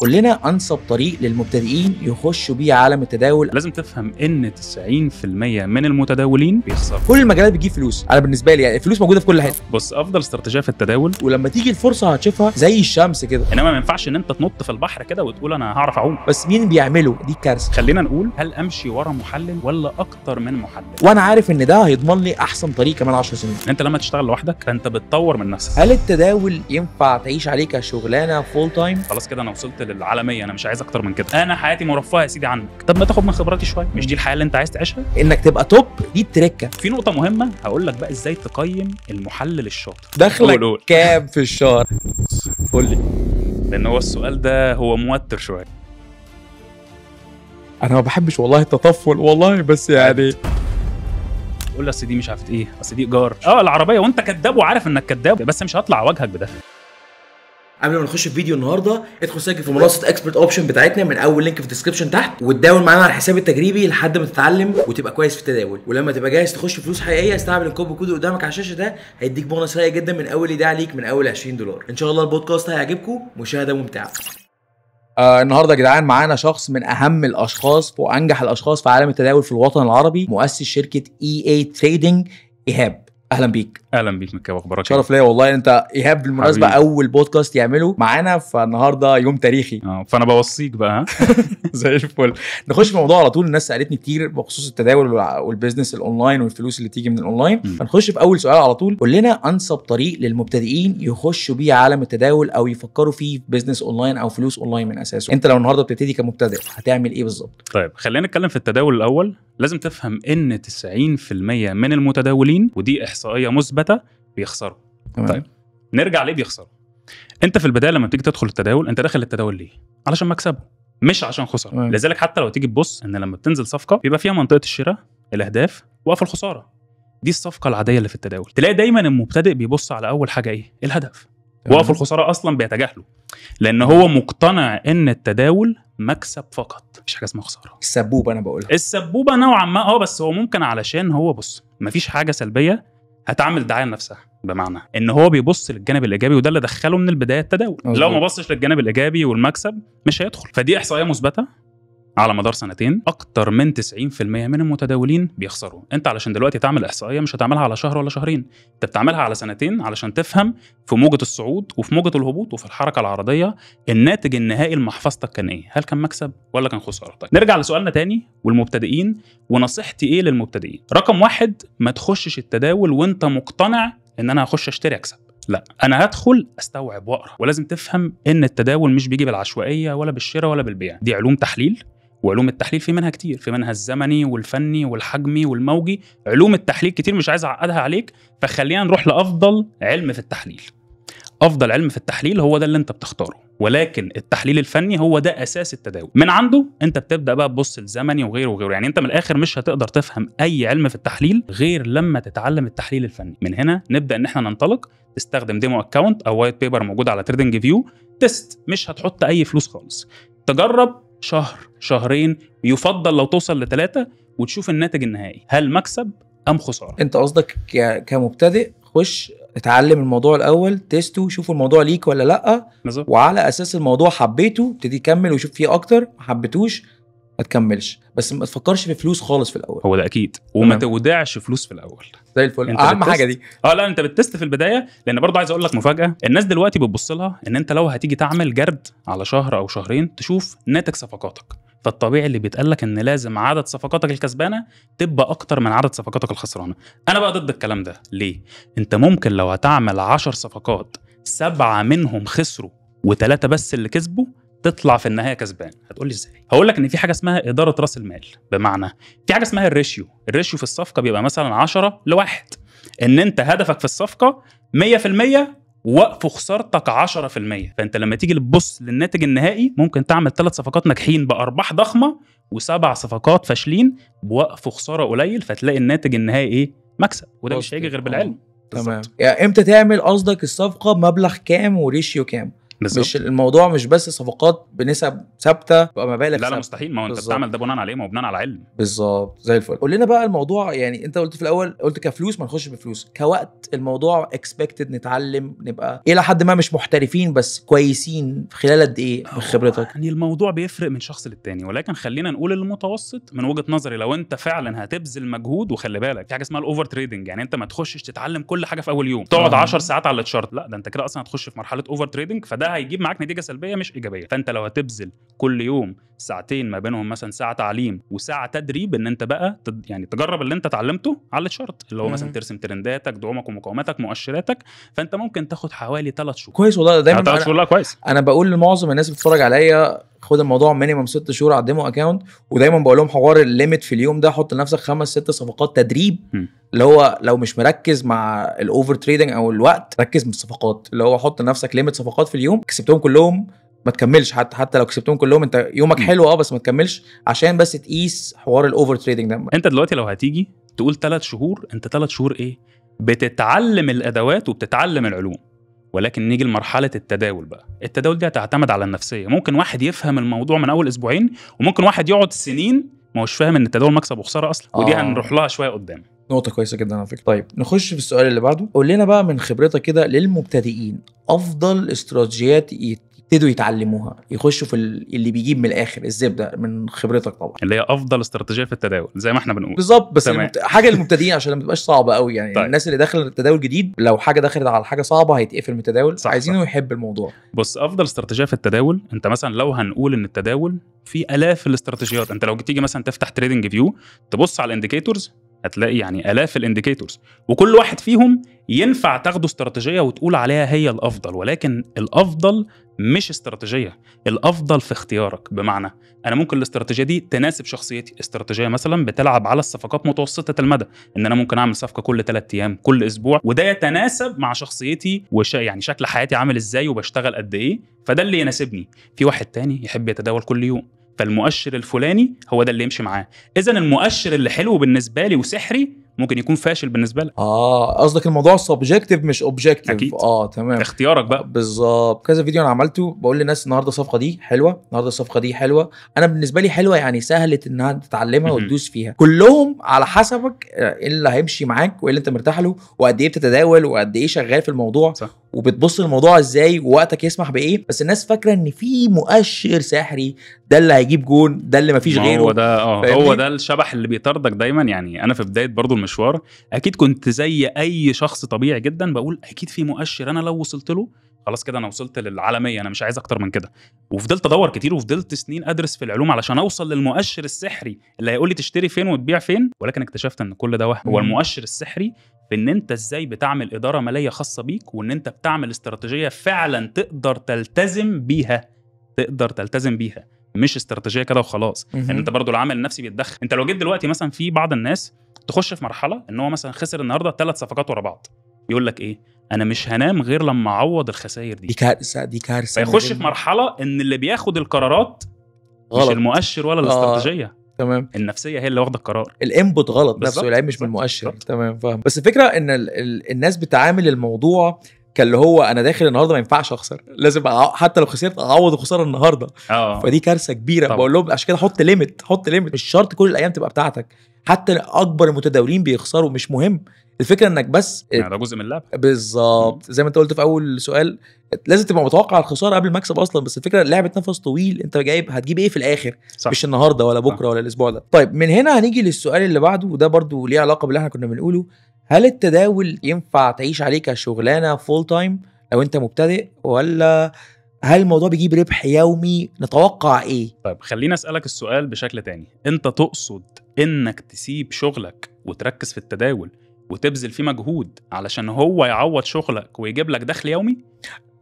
كلنا انسب طريق للمبتدئين يخشوا بيه عالم التداول لازم تفهم ان 90% من المتداولين بيخسروا كل المجالات بتجيب فلوس انا بالنسبه لي يعني الفلوس موجوده في كل حته بص افضل استراتيجيه في التداول ولما تيجي الفرصه هتشوفها زي الشمس كده انما ما ينفعش ان انت تنط في البحر كده وتقول انا هعرف اعوم بس مين بيعمله دي كارثه خلينا نقول هل امشي ورا محلل ولا اكتر من محلل وانا عارف ان ده هيضمن لي احسن طريق كمان 10 سنين انت لما تشتغل لوحدك فانت بتطور من نفسك هل التداول ينفع تعيش عليه كشغلانه فول تايم خلاص كده انا وصلت العالميه انا مش عايز اكتر من كده انا حياتي مرفهه يا سيدي عنك طب ما تاخد من خبراتي شويه مش دي الحياه اللي انت عايز تعيشها انك تبقى توب دي التركه في نقطه مهمه هقول لك بقى ازاي تقيم المحلل الشاطر دخلك كام في الشهر قول لي لان هو السؤال ده هو موتر شويه انا ما بحبش والله التطفل والله بس يعني قول لي اصل دي مش عارف ايه اصل دي ايجار اه العربيه وانت كداب وعارف انك كداب بس مش هطلع واجهك بده قبل ما نخش في فيديو النهارده ادخل سجل في منصه اكسبرت اوبشن بتاعتنا من اول لينك في الديسكربشن تحت وتداول معانا على الحساب التجريبي لحد ما تتعلم وتبقى كويس في التداول ولما تبقى جاهز تخش فلوس حقيقيه استعمل الكوب كود قدامك على الشاشه ده هيديك بونص رايق جدا من اول ايداع ليك من اول 20 دولار ان شاء الله البودكاست هيعجبكم مشاهده ممتعه آه النهارده يا جدعان معانا شخص من اهم الاشخاص وانجح الاشخاص في عالم التداول في الوطن العربي مؤسس شركه اي اي تريدنج ايهاب اهلا بيك اهلا بيك مكي واخبارك إيه؟ شرف ليا والله انت ايهاب بالمناسبه حبيب. اول بودكاست يعمله معانا فالنهارده يوم تاريخي اه فانا بوصيك بقى زي الفل نخش في الموضوع على طول الناس سالتني كتير بخصوص التداول والبيزنس الاونلاين والفلوس اللي تيجي من الاونلاين فنخش في اول سؤال على طول قول لنا انسب طريق للمبتدئين يخشوا بيه عالم التداول او يفكروا فيه في بيزنس اونلاين او فلوس اونلاين من اساسه انت لو النهارده بتبتدي كمبتدئ هتعمل ايه بالظبط طيب خلينا نتكلم في التداول الاول لازم تفهم ان 90% من المتداولين ودي احصاء احصائيه مثبته بيخسروا تمام. طيب نرجع ليه بيخسروا انت في البدايه لما بتيجي تدخل التداول انت داخل التداول ليه علشان مكسبه مش عشان خساره لذلك حتى لو تيجي تبص ان لما بتنزل صفقه بيبقى فيها منطقه الشراء الاهداف وقف الخساره دي الصفقه العاديه اللي في التداول تلاقي دايما المبتدئ بيبص على اول حاجه ايه الهدف وقف الخساره اصلا بيتجاهله لان هو مقتنع ان التداول مكسب فقط مفيش حاجه اسمها خساره السبوبه انا بقولها السبوبه نوعا ما اه بس هو ممكن علشان هو بص مفيش حاجه سلبيه هتعمل دعايه لنفسها بمعنى ان هو بيبص للجانب الايجابي وده اللي دخله من البدايه التداول أوه. لو ما بصش للجانب الايجابي والمكسب مش هيدخل فدي احصائيه مثبته على مدار سنتين اكتر من 90% من المتداولين بيخسروا انت علشان دلوقتي تعمل احصائيه مش هتعملها على شهر ولا شهرين انت بتعملها على سنتين علشان تفهم في موجه الصعود وفي موجه الهبوط وفي الحركه العرضيه الناتج النهائي لمحفظتك كان ايه هل كان مكسب ولا كان خسارتك طيب، نرجع لسؤالنا تاني والمبتدئين ونصيحتي ايه للمبتدئين رقم واحد ما تخشش التداول وانت مقتنع ان انا هخش اشتري اكسب لا انا هدخل استوعب واقرا ولازم تفهم ان التداول مش بيجي بالعشوائيه ولا بالشراء ولا بالبيع دي علوم تحليل وعلوم التحليل في منها كتير في منها الزمني والفني والحجمي والموجي علوم التحليل كتير مش عايز اعقدها عليك فخلينا نروح لافضل علم في التحليل افضل علم في التحليل هو ده اللي انت بتختاره ولكن التحليل الفني هو ده اساس التداول من عنده انت بتبدا بقى تبص الزمني وغيره وغيره يعني انت من الاخر مش هتقدر تفهم اي علم في التحليل غير لما تتعلم التحليل الفني من هنا نبدا ان احنا ننطلق تستخدم ديمو اكونت او وايت بيبر موجود على تريدنج فيو تيست مش هتحط اي فلوس خالص تجرب شهر شهرين يفضل لو توصل لثلاثه وتشوف الناتج النهائي هل مكسب ام خساره انت قصدك كمبتدئ خش اتعلم الموضوع الاول تيسته شوف الموضوع ليك ولا لا بالظبط وعلى اساس الموضوع حبيته ابتدي كمل وشوف فيه اكتر ما حبيتوش ما تكملش بس ما تفكرش في فلوس خالص في الاول هو ده اكيد وما تودعش فلوس في الاول زي الفل اهم بتست... حاجه دي اه لا انت بتست في البدايه لان برضه عايز اقول لك مفاجاه الناس دلوقتي بتبص لها ان انت لو هتيجي تعمل جرد على شهر او شهرين تشوف ناتج صفقاتك فالطبيعي اللي بيتقال لك ان لازم عدد صفقاتك الكسبانه تبقى اكتر من عدد صفقاتك الخسرانه انا بقى ضد الكلام ده ليه انت ممكن لو هتعمل 10 صفقات سبعة منهم خسروا وثلاثة بس اللي كسبوا تطلع في النهايه كسبان هتقول لي ازاي هقول لك ان في حاجه اسمها اداره راس المال بمعنى في حاجه اسمها الريشيو الريشيو في الصفقه بيبقى مثلا 10 لواحد ان انت هدفك في الصفقه 100% وقف خسارتك 10% فانت لما تيجي تبص للناتج النهائي ممكن تعمل ثلاث صفقات ناجحين بارباح ضخمه وسبع صفقات فاشلين بوقف خساره قليل فتلاقي الناتج النهائي ايه مكسب وده مش هيجي غير بالعلم آه. تمام يعني امتى تعمل قصدك الصفقه مبلغ كام وريشيو كام بالزبط. مش الموضوع مش بس صفقات بنسب ثابته بمبالغ لا لا مستحيل ما هو انت بتعمل ده بناء على ايه؟ ما هو بناء على علم بالظبط زي الفل قول لنا بقى الموضوع يعني انت قلت في الاول قلت كفلوس ما نخش بفلوس كوقت الموضوع اكسبكتد نتعلم نبقى الى حد ما مش محترفين بس كويسين خلال قد ايه من خبرتك؟ يعني الموضوع بيفرق من شخص للتاني ولكن خلينا نقول المتوسط من وجهه نظري لو انت فعلا هتبذل مجهود وخلي بالك في حاجه اسمها الاوفر تريدنج يعني انت ما تخشش تتعلم كل حاجه في اول يوم تقعد 10 ساعات على التشارت لا ده انت كده اصلا هتخش في مرحله اوفر تريدنج فده هيجيب معاك نتيجه سلبيه مش ايجابيه فانت لو هتبذل كل يوم ساعتين ما بينهم مثلا ساعه تعليم وساعه تدريب ان انت بقى تد... يعني تجرب اللي انت اتعلمته على الشرط اللي هو مثلا ترسم ترنداتك دعومك ومقاوماتك مؤشراتك فانت ممكن تاخد حوالي ثلاث شهور كويس والله دايما يعني أنا... شهور لا كويس انا بقول لمعظم الناس بتتفرج عليا خد الموضوع مينيمم ست شهور على الديمو اكونت ودايما بقول لهم حوار الليميت في اليوم ده حط لنفسك خمس ست صفقات تدريب اللي هو لو مش مركز مع الاوفر تريدنج او الوقت ركز الصفقات اللي هو حط لنفسك ليميت صفقات في اليوم كسبتهم كلهم ما تكملش حتى حتى لو كسبتهم كلهم انت يومك حلو اه بس ما تكملش عشان بس تقيس حوار الاوفر تريدنج ده انت دلوقتي لو هتيجي تقول ثلاث شهور انت ثلاث شهور ايه بتتعلم الادوات وبتتعلم العلوم ولكن نيجي لمرحله التداول بقى التداول دي هتعتمد على النفسيه ممكن واحد يفهم الموضوع من اول اسبوعين وممكن واحد يقعد سنين ما هوش فاهم ان التداول مكسب وخساره اصلا آه. ودي هنروح لها شويه قدام نقطة كويسة جدا على فكرة. طيب نخش في السؤال اللي بعده، قول لنا بقى من خبرتك كده للمبتدئين أفضل استراتيجيات يبتدوا يتعلموها يخشوا في اللي بيجيب من الاخر الزبده من خبرتك طبعا اللي هي افضل استراتيجيه في التداول زي ما احنا بنقول بالظبط بس تمام. المت... حاجه للمبتدئين عشان ما تبقاش صعبه قوي يعني طيب. الناس اللي داخله التداول جديد لو حاجه دخلت على حاجه صعبه هيتقفل من التداول صح عايزينه صح. يحب الموضوع بص افضل استراتيجيه في التداول انت مثلا لو هنقول ان التداول في الاف الاستراتيجيات انت لو تيجي مثلا تفتح تريدنج فيو تبص على الانديكيتورز هتلاقي يعني الاف الانديكيتورز وكل واحد فيهم ينفع تاخده استراتيجيه وتقول عليها هي الافضل ولكن الافضل مش استراتيجيه الافضل في اختيارك بمعنى انا ممكن الاستراتيجيه دي تناسب شخصيتي استراتيجيه مثلا بتلعب على الصفقات متوسطه المدى ان انا ممكن اعمل صفقه كل 3 ايام كل اسبوع وده يتناسب مع شخصيتي وش يعني شكل حياتي عامل ازاي وبشتغل قد ايه فده اللي يناسبني في واحد تاني يحب يتداول كل يوم فالمؤشر الفلاني هو ده اللي يمشي معاه اذا المؤشر اللي حلو بالنسبه لي وسحري ممكن يكون فاشل بالنسبه لك اه قصدك الموضوع سبجكتيف مش اوبجكتيف اكيد اه تمام اختيارك بقى بالظبط كذا فيديو انا عملته بقول للناس النهارده الصفقه دي حلوه النهارده الصفقه دي حلوه انا بالنسبه لي حلوه يعني سهله انها تتعلمها وتدوس فيها كلهم على حسبك آه، ايه اللي هيمشي معاك وايه اللي انت مرتاح له وقد ايه بتتداول وقد ايه شغال في الموضوع صح. وبتبص للموضوع ازاي ووقتك يسمح بايه بس الناس فاكره ان في مؤشر سحري ده اللي هيجيب جون ده اللي مفيش غيره هو ده اه هو ده الشبح اللي بيطاردك دايما يعني انا في بدايه برضو المشوار اكيد كنت زي اي شخص طبيعي جدا بقول اكيد في مؤشر انا لو وصلت له خلاص كده انا وصلت للعالميه انا مش عايز اكتر من كده وفضلت ادور كتير وفضلت سنين ادرس في العلوم علشان اوصل للمؤشر السحري اللي هيقول لي تشتري فين وتبيع فين ولكن اكتشفت ان كل ده وهم هو المؤشر السحري في ان انت ازاي بتعمل اداره ماليه خاصه بيك وان انت بتعمل استراتيجيه فعلا تقدر تلتزم بيها تقدر تلتزم بيها مش استراتيجيه كده وخلاص ان يعني انت برضو العامل النفسي بيتدخل انت لو جيت دلوقتي مثلا في بعض الناس تخش في مرحله ان هو مثلا خسر النهارده ثلاث صفقات ورا بعض يقول لك ايه انا مش هنام غير لما اعوض الخسائر دي دي كارثه دي كارثه فيخش في مرحله ان اللي بياخد القرارات غلط. مش المؤشر ولا آه، الاستراتيجيه آه. تمام النفسيه هي اللي واخده القرار الانبوت غلط بالزبط. نفسه العيب مش من المؤشر بالزبط. تمام فاهم بس الفكره ان الـ الـ الناس بتعامل الموضوع كان اللي هو انا داخل النهارده ما ينفعش اخسر لازم حتى لو خسرت اعوض الخساره النهارده أوه. فدي كارثه كبيره طبعا. بقول لهم عشان كده حط ليميت حط ليميت مش شرط كل الايام تبقى بتاعتك حتى اكبر المتداولين بيخسروا مش مهم الفكره انك بس يعني ده جزء من اللعبه بالظبط زي ما انت قلت في اول سؤال لازم تبقى متوقع الخساره قبل المكسب اصلا بس الفكره لعبه نفس طويل انت جايب هتجيب ايه في الاخر صح. مش النهارده ولا بكره صح. ولا الاسبوع ده طيب من هنا هنيجي للسؤال اللي بعده وده برضو ليه علاقه باللي احنا كنا بنقوله هل التداول ينفع تعيش عليه كشغلانه فول تايم لو انت مبتدئ ولا هل الموضوع بيجيب ربح يومي نتوقع ايه طيب خلينا اسالك السؤال بشكل تاني انت تقصد انك تسيب شغلك وتركز في التداول وتبذل فيه مجهود علشان هو يعوض شغلك ويجيب لك دخل يومي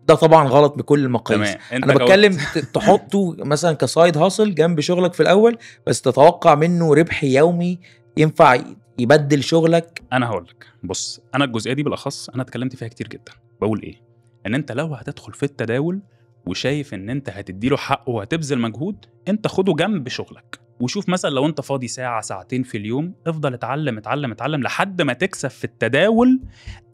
ده طبعا غلط بكل المقاييس انا بتكلم تحطه مثلا كسايد هاسل جنب شغلك في الاول بس تتوقع منه ربح يومي ينفع يبدل شغلك انا هقول لك بص انا الجزئيه دي بالاخص انا اتكلمت فيها كتير جدا بقول ايه ان انت لو هتدخل في التداول وشايف ان انت هتدي له حقه وهتبذل مجهود انت خده جنب شغلك وشوف مثلا لو انت فاضي ساعه ساعتين في اليوم افضل اتعلم اتعلم اتعلم لحد ما تكسب في التداول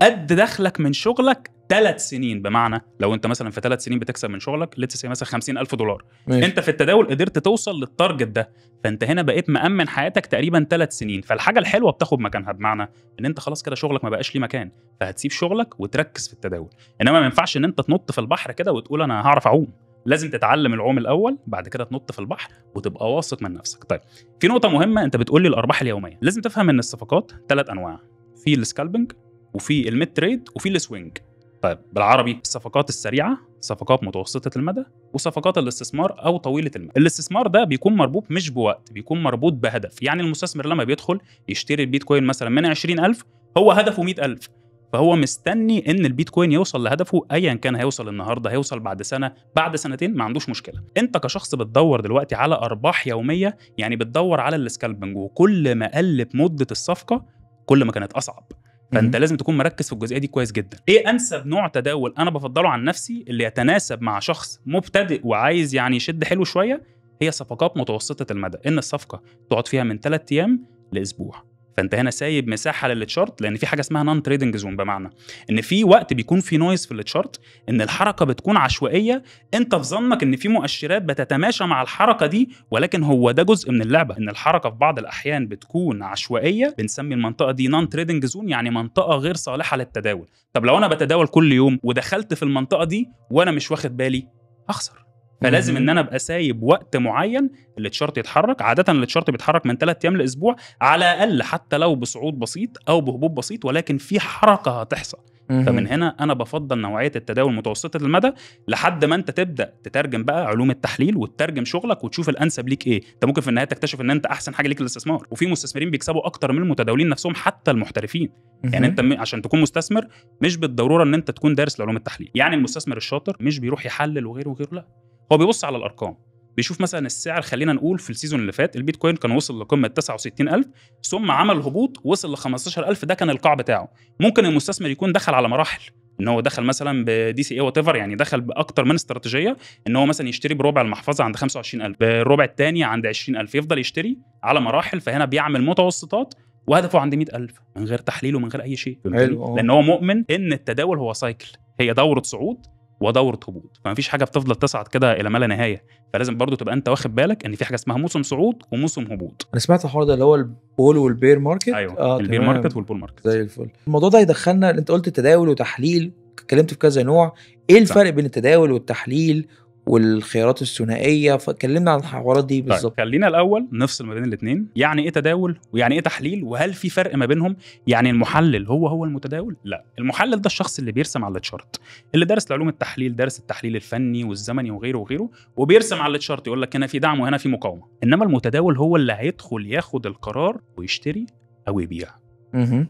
قد دخلك من شغلك ثلاث سنين بمعنى لو انت مثلا في ثلاث سنين بتكسب من شغلك سي مثلا ألف دولار ماشي. انت في التداول قدرت توصل للتارجت ده فانت هنا بقيت مامن حياتك تقريبا ثلاث سنين فالحاجه الحلوه بتاخد مكانها بمعنى ان انت خلاص كده شغلك ما بقاش ليه مكان فهتسيب شغلك وتركز في التداول انما ما ينفعش ان انت تنط في البحر كده وتقول انا هعرف اعوم لازم تتعلم العوم الاول بعد كده تنط في البحر وتبقى واثق من نفسك طيب في نقطه مهمه انت بتقول لي الارباح اليوميه لازم تفهم ان الصفقات ثلاث انواع في السكالبنج وفي الميد تريد وفي السوينج طيب بالعربي الصفقات السريعه صفقات متوسطه المدى وصفقات الاستثمار او طويله المدى الاستثمار ده بيكون مربوط مش بوقت بيكون مربوط بهدف يعني المستثمر لما بيدخل يشتري البيتكوين مثلا من 20000 هو هدفه 100000 فهو مستني ان البيتكوين يوصل لهدفه ايا كان هيوصل النهارده هيوصل بعد سنه بعد سنتين ما عندوش مشكله انت كشخص بتدور دلوقتي على ارباح يوميه يعني بتدور على السكالبنج وكل ما قلت مده الصفقه كل ما كانت اصعب فانت لازم تكون مركز في الجزئيه دي كويس جدا ايه انسب نوع تداول انا بفضله عن نفسي اللي يتناسب مع شخص مبتدئ وعايز يعني يشد حلو شويه هي صفقات متوسطه المدى ان الصفقه تقعد فيها من 3 ايام لاسبوع فانت هنا سايب مساحه للتشارت لان في حاجه اسمها نون تريدنج زون بمعنى ان في وقت بيكون في نويز في التشارت ان الحركه بتكون عشوائيه انت في ظنك ان في مؤشرات بتتماشى مع الحركه دي ولكن هو ده جزء من اللعبه ان الحركه في بعض الاحيان بتكون عشوائيه بنسمي المنطقه دي نون تريدنج زون يعني منطقه غير صالحه للتداول طب لو انا بتداول كل يوم ودخلت في المنطقه دي وانا مش واخد بالي اخسر فلازم ان انا ابقى سايب وقت معين التشارت يتحرك عاده التشارت بيتحرك من ثلاث ايام لاسبوع على الاقل حتى لو بصعود بسيط او بهبوط بسيط ولكن في حركه هتحصل فمن هنا انا بفضل نوعيه التداول متوسطه المدى لحد ما انت تبدا تترجم بقى علوم التحليل وتترجم شغلك وتشوف الانسب ليك ايه انت ممكن في النهايه تكتشف ان انت احسن حاجه ليك الاستثمار وفي مستثمرين بيكسبوا اكتر من المتداولين نفسهم حتى المحترفين يعني انت عشان تكون مستثمر مش بالضروره ان انت تكون دارس لعلوم التحليل يعني المستثمر الشاطر مش بيروح يحلل وغيره وغيره لا هو بيبص على الارقام بيشوف مثلا السعر خلينا نقول في السيزون اللي فات البيتكوين كان وصل لقمه 69000 ثم عمل هبوط وصل ل 15000 ده كان القاع بتاعه ممكن المستثمر يكون دخل على مراحل ان هو دخل مثلا بدي سي اي وات ايفر يعني دخل باكتر من استراتيجيه ان هو مثلا يشتري بربع المحفظه عند 25000 بالربع الثاني عند 20000 يفضل يشتري على مراحل فهنا بيعمل متوسطات وهدفه عند 100000 من غير تحليل ومن غير اي شيء آه. لان هو مؤمن ان التداول هو سايكل هي دوره صعود ودور هبوط فما فيش حاجه بتفضل تصعد كده الى ما لا نهايه فلازم برضو تبقى انت واخد بالك ان في حاجه اسمها موسم صعود وموسم هبوط انا سمعت الحوار ده اللي هو البول والبير ماركت ايوه آه البير تمام. ماركت والبول ماركت زي الفل الموضوع ده يدخلنا انت قلت تداول وتحليل اتكلمت في كذا نوع ايه الفرق صح. بين التداول والتحليل والخيارات الثنائيه فكلمنا عن الحوارات دي طيب، بالظبط طيب. خلينا الاول نفصل ما بين الاثنين يعني ايه تداول ويعني ايه تحليل وهل في فرق ما بينهم يعني المحلل هو هو المتداول لا المحلل ده الشخص اللي بيرسم على التشارت اللي درس علوم التحليل درس التحليل الفني والزمني وغيره وغيره وبيرسم على التشارت يقول لك هنا في دعم وهنا في مقاومه انما المتداول هو اللي هيدخل ياخد القرار ويشتري او يبيع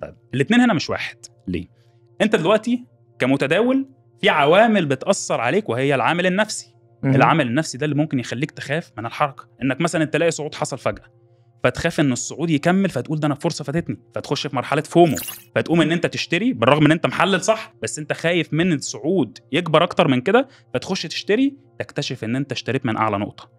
طيب الاثنين هنا مش واحد ليه انت دلوقتي كمتداول في عوامل بتاثر عليك وهي العامل النفسي العمل النفسي ده اللي ممكن يخليك تخاف من الحركه انك مثلا تلاقي صعود حصل فجاه فتخاف ان الصعود يكمل فتقول ده انا فرصه فاتتني فتخش في مرحله فومو فتقوم ان انت تشتري بالرغم ان انت محلل صح بس انت خايف من الصعود يكبر اكتر من كده فتخش تشتري تكتشف ان انت اشتريت من اعلى نقطه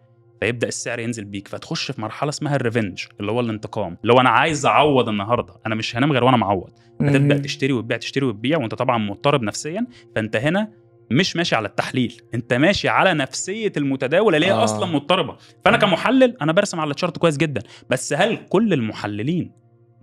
فيبدا السعر ينزل بيك فتخش في مرحله اسمها الريفنج اللي هو الانتقام اللي هو انا عايز اعوض النهارده انا مش هنام غير وانا معوض فتبدا تشتري وتبيع تشتري وتبيع وانت طبعا مضطرب نفسيا فانت هنا مش ماشي على التحليل انت ماشي على نفسيه المتداول اللي هي آه. اصلا مضطربه فانا آه. كمحلل انا برسم على التشارت كويس جدا بس هل كل المحللين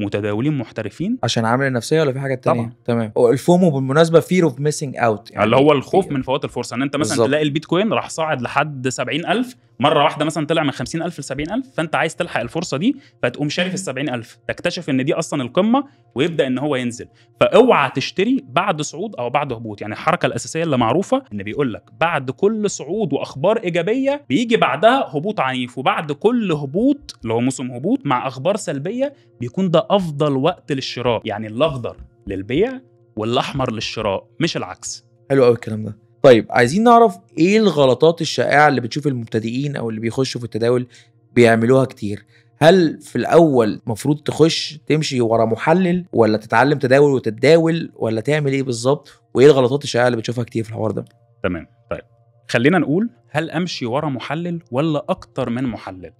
متداولين محترفين عشان عامل النفسيه ولا في حاجه تانية طبعا تمام الفومو بالمناسبه فير اوف ميسنج اوت يعني اللي هو الخوف من فوات الفرصه ان انت مثلا بالزبط. تلاقي البيتكوين راح صاعد لحد 70000 مره واحده مثلا طلع من 50000 ل 70000 فانت عايز تلحق الفرصه دي فتقوم شاري في ال 70000 تكتشف ان دي اصلا القمه ويبدا ان هو ينزل فاوعى تشتري بعد صعود او بعد هبوط يعني الحركه الاساسيه اللي معروفه ان بيقول لك بعد كل صعود واخبار ايجابيه بيجي بعدها هبوط عنيف وبعد كل هبوط اللي هو موسم هبوط مع اخبار سلبيه بيكون ده افضل وقت للشراء يعني الاخضر للبيع والاحمر للشراء مش العكس حلو قوي الكلام ده طيب عايزين نعرف ايه الغلطات الشائعه اللي بتشوف المبتدئين او اللي بيخشوا في التداول بيعملوها كتير هل في الاول المفروض تخش تمشي ورا محلل ولا تتعلم تداول وتتداول ولا تعمل ايه بالظبط وايه الغلطات الشائعه اللي بتشوفها كتير في الحوار ده تمام طيب خلينا نقول هل امشي ورا محلل ولا اكتر من محلل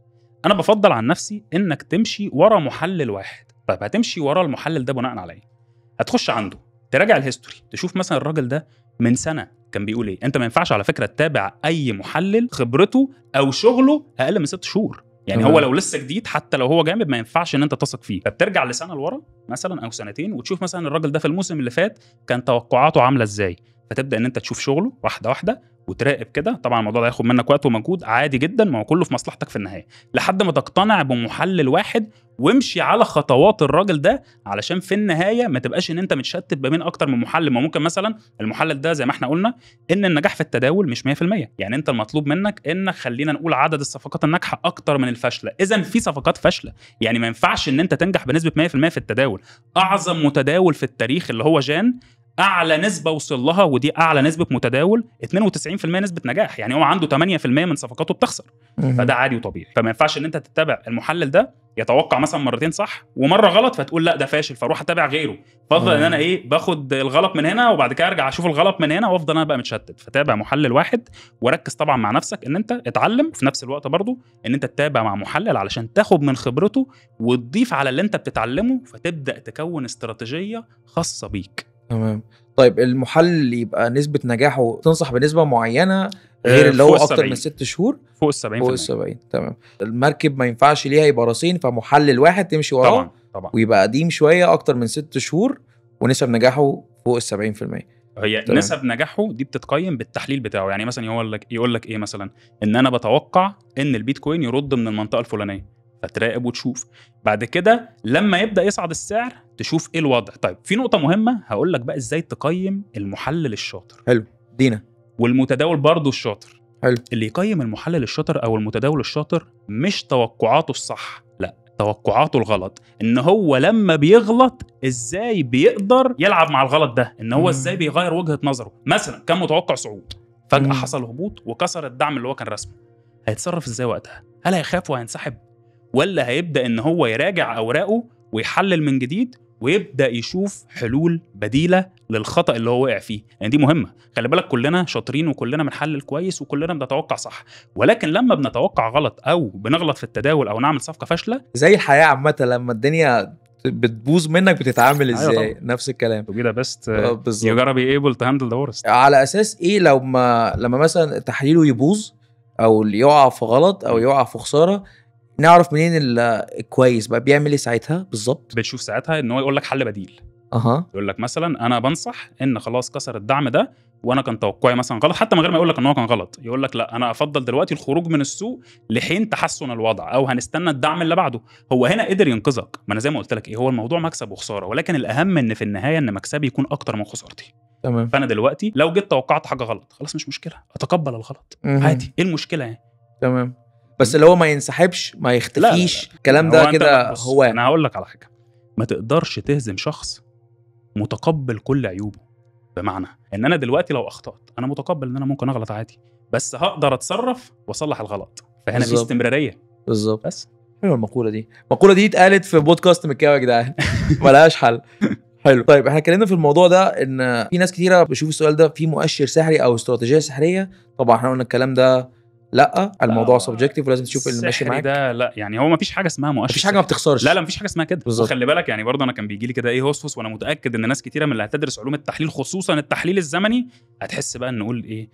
انا بفضل عن نفسي انك تمشي ورا محلل واحد طيب هتمشي ورا المحلل ده بناء على ايه هتخش عنده تراجع الهيستوري تشوف مثلا الراجل ده من سنه كان بيقول ايه انت ما ينفعش على فكره تتابع اي محلل خبرته او شغله اقل من ست شهور يعني هو لو لسه جديد حتى لو هو جامد ما ينفعش ان انت تثق فيه فبترجع لسنه لورا مثلا او سنتين وتشوف مثلا الراجل ده في الموسم اللي فات كان توقعاته عامله ازاي فتبدا ان انت تشوف شغله واحده واحده وتراقب كده طبعا الموضوع ده هياخد منك وقت ومجهود عادي جدا ما هو كله في مصلحتك في النهايه لحد ما تقتنع بمحلل واحد وامشي على خطوات الراجل ده علشان في النهايه ما تبقاش ان انت متشتت ما بين اكتر من محلل ما ممكن مثلا المحلل ده زي ما احنا قلنا ان النجاح في التداول مش 100% يعني انت المطلوب منك انك خلينا نقول عدد الصفقات الناجحه اكتر من الفاشله اذا في صفقات فاشله يعني ما ينفعش ان انت تنجح بنسبه 100% في التداول اعظم متداول في التاريخ اللي هو جان اعلى نسبه وصل لها ودي اعلى نسبه متداول 92% نسبه نجاح يعني هو عنده 8% من صفقاته بتخسر فده عادي وطبيعي فما ينفعش ان انت تتبع المحلل ده يتوقع مثلا مرتين صح ومره غلط فتقول لا ده فاشل فاروح اتابع غيره فافضل ان انا ايه باخد الغلط من هنا وبعد كده ارجع اشوف الغلط من هنا وافضل انا بقى متشتت فتابع محلل واحد وركز طبعا مع نفسك ان انت اتعلم في نفس الوقت برضو ان انت تتابع مع محلل علشان تاخد من خبرته وتضيف على اللي انت بتتعلمه فتبدا تكون استراتيجيه خاصه بيك تمام طيب المحل اللي يبقى نسبه نجاحه تنصح بنسبه معينه آه، غير اللي هو اكتر من ست شهور فوق ال 70 فوق ال 70 تمام المركب ما ينفعش ليها يبقى راسين فمحلل واحد تمشي وراه طبعا طبعا ويبقى قديم شويه اكتر من ست شهور ونسب نجاحه فوق ال 70% هي طبعا. نسب نجاحه دي بتتقيم بالتحليل بتاعه يعني مثلا يقول لك يقول لك ايه مثلا ان انا بتوقع ان البيتكوين يرد من المنطقه الفلانيه فتراقب وتشوف بعد كده لما يبدا يصعد السعر تشوف ايه الوضع طيب في نقطه مهمه هقول لك بقى ازاي تقيم المحلل الشاطر حلو دينا والمتداول برضه الشاطر حلو اللي يقيم المحلل الشاطر او المتداول الشاطر مش توقعاته الصح لا توقعاته الغلط ان هو لما بيغلط ازاي بيقدر يلعب مع الغلط ده ان هو ازاي بيغير وجهه نظره مثلا كان متوقع صعود فجاه حصل هبوط وكسر الدعم اللي هو كان رسمه هيتصرف ازاي وقتها هل هيخاف وهينسحب ولا هيبدا ان هو يراجع اوراقه ويحلل من جديد ويبدا يشوف حلول بديله للخطا اللي هو وقع فيه يعني دي مهمه خلي بالك كلنا شاطرين وكلنا بنحلل كويس وكلنا بنتوقع صح ولكن لما بنتوقع غلط او بنغلط في التداول او نعمل صفقه فاشله زي الحياه عامه لما الدنيا بتبوظ منك بتتعامل أيوة ازاي أيوة نفس الكلام تو بي ذا بيست يو جارا بي ايبل تو هاندل ذا ورست على اساس ايه لما لما مثلا تحليله يبوظ او يقع في غلط او يقع في خساره نعرف منين الكويس بقى بيعمل ايه ساعتها بالظبط بتشوف ساعتها ان هو يقول لك حل بديل اها يقول لك مثلا انا بنصح ان خلاص كسر الدعم ده وانا كان توقعي مثلا غلط حتى من غير ما يقول لك ان هو كان غلط يقول لك لا انا افضل دلوقتي الخروج من السوق لحين تحسن الوضع او هنستنى الدعم اللي بعده هو هنا قدر ينقذك ما انا زي ما قلت لك ايه هو الموضوع مكسب وخساره ولكن الاهم ان في النهايه ان مكسبي يكون اكتر من خسارتي تمام فانا دلوقتي لو جيت توقعت حاجه غلط خلاص مش مشكله اتقبل الغلط عادي ايه المشكله يعني تمام بس اللي هو ما ينسحبش ما يختفيش الكلام ده كده هو انا هقول لك على حاجه ما تقدرش تهزم شخص متقبل كل عيوبه بمعنى ان انا دلوقتي لو اخطات انا متقبل ان انا ممكن اغلط عادي بس هقدر اتصرف واصلح الغلط فهنا في استمراريه بالظبط بس حلوه المقوله دي المقوله دي اتقالت في بودكاست مكاوي يا جدعان ملهاش حل حلو طيب احنا اتكلمنا في الموضوع ده ان في ناس كتيره بتشوف السؤال ده في مؤشر سحري او استراتيجيه سحريه طبعا احنا قلنا الكلام ده لا الموضوع سبجكتيف ولازم تشوف اللي ماشي معاك ده لا يعني هو ما فيش حاجه اسمها مؤشر مفيش حاجه ما بتخسرش لا لا ما فيش حاجه اسمها كده بالظبط وخلي بالك يعني برضه انا كان بيجي لي كده ايه هوسوس وانا متاكد ان ناس كتيره من اللي هتدرس علوم التحليل خصوصا التحليل الزمني هتحس بقى ان نقول ايه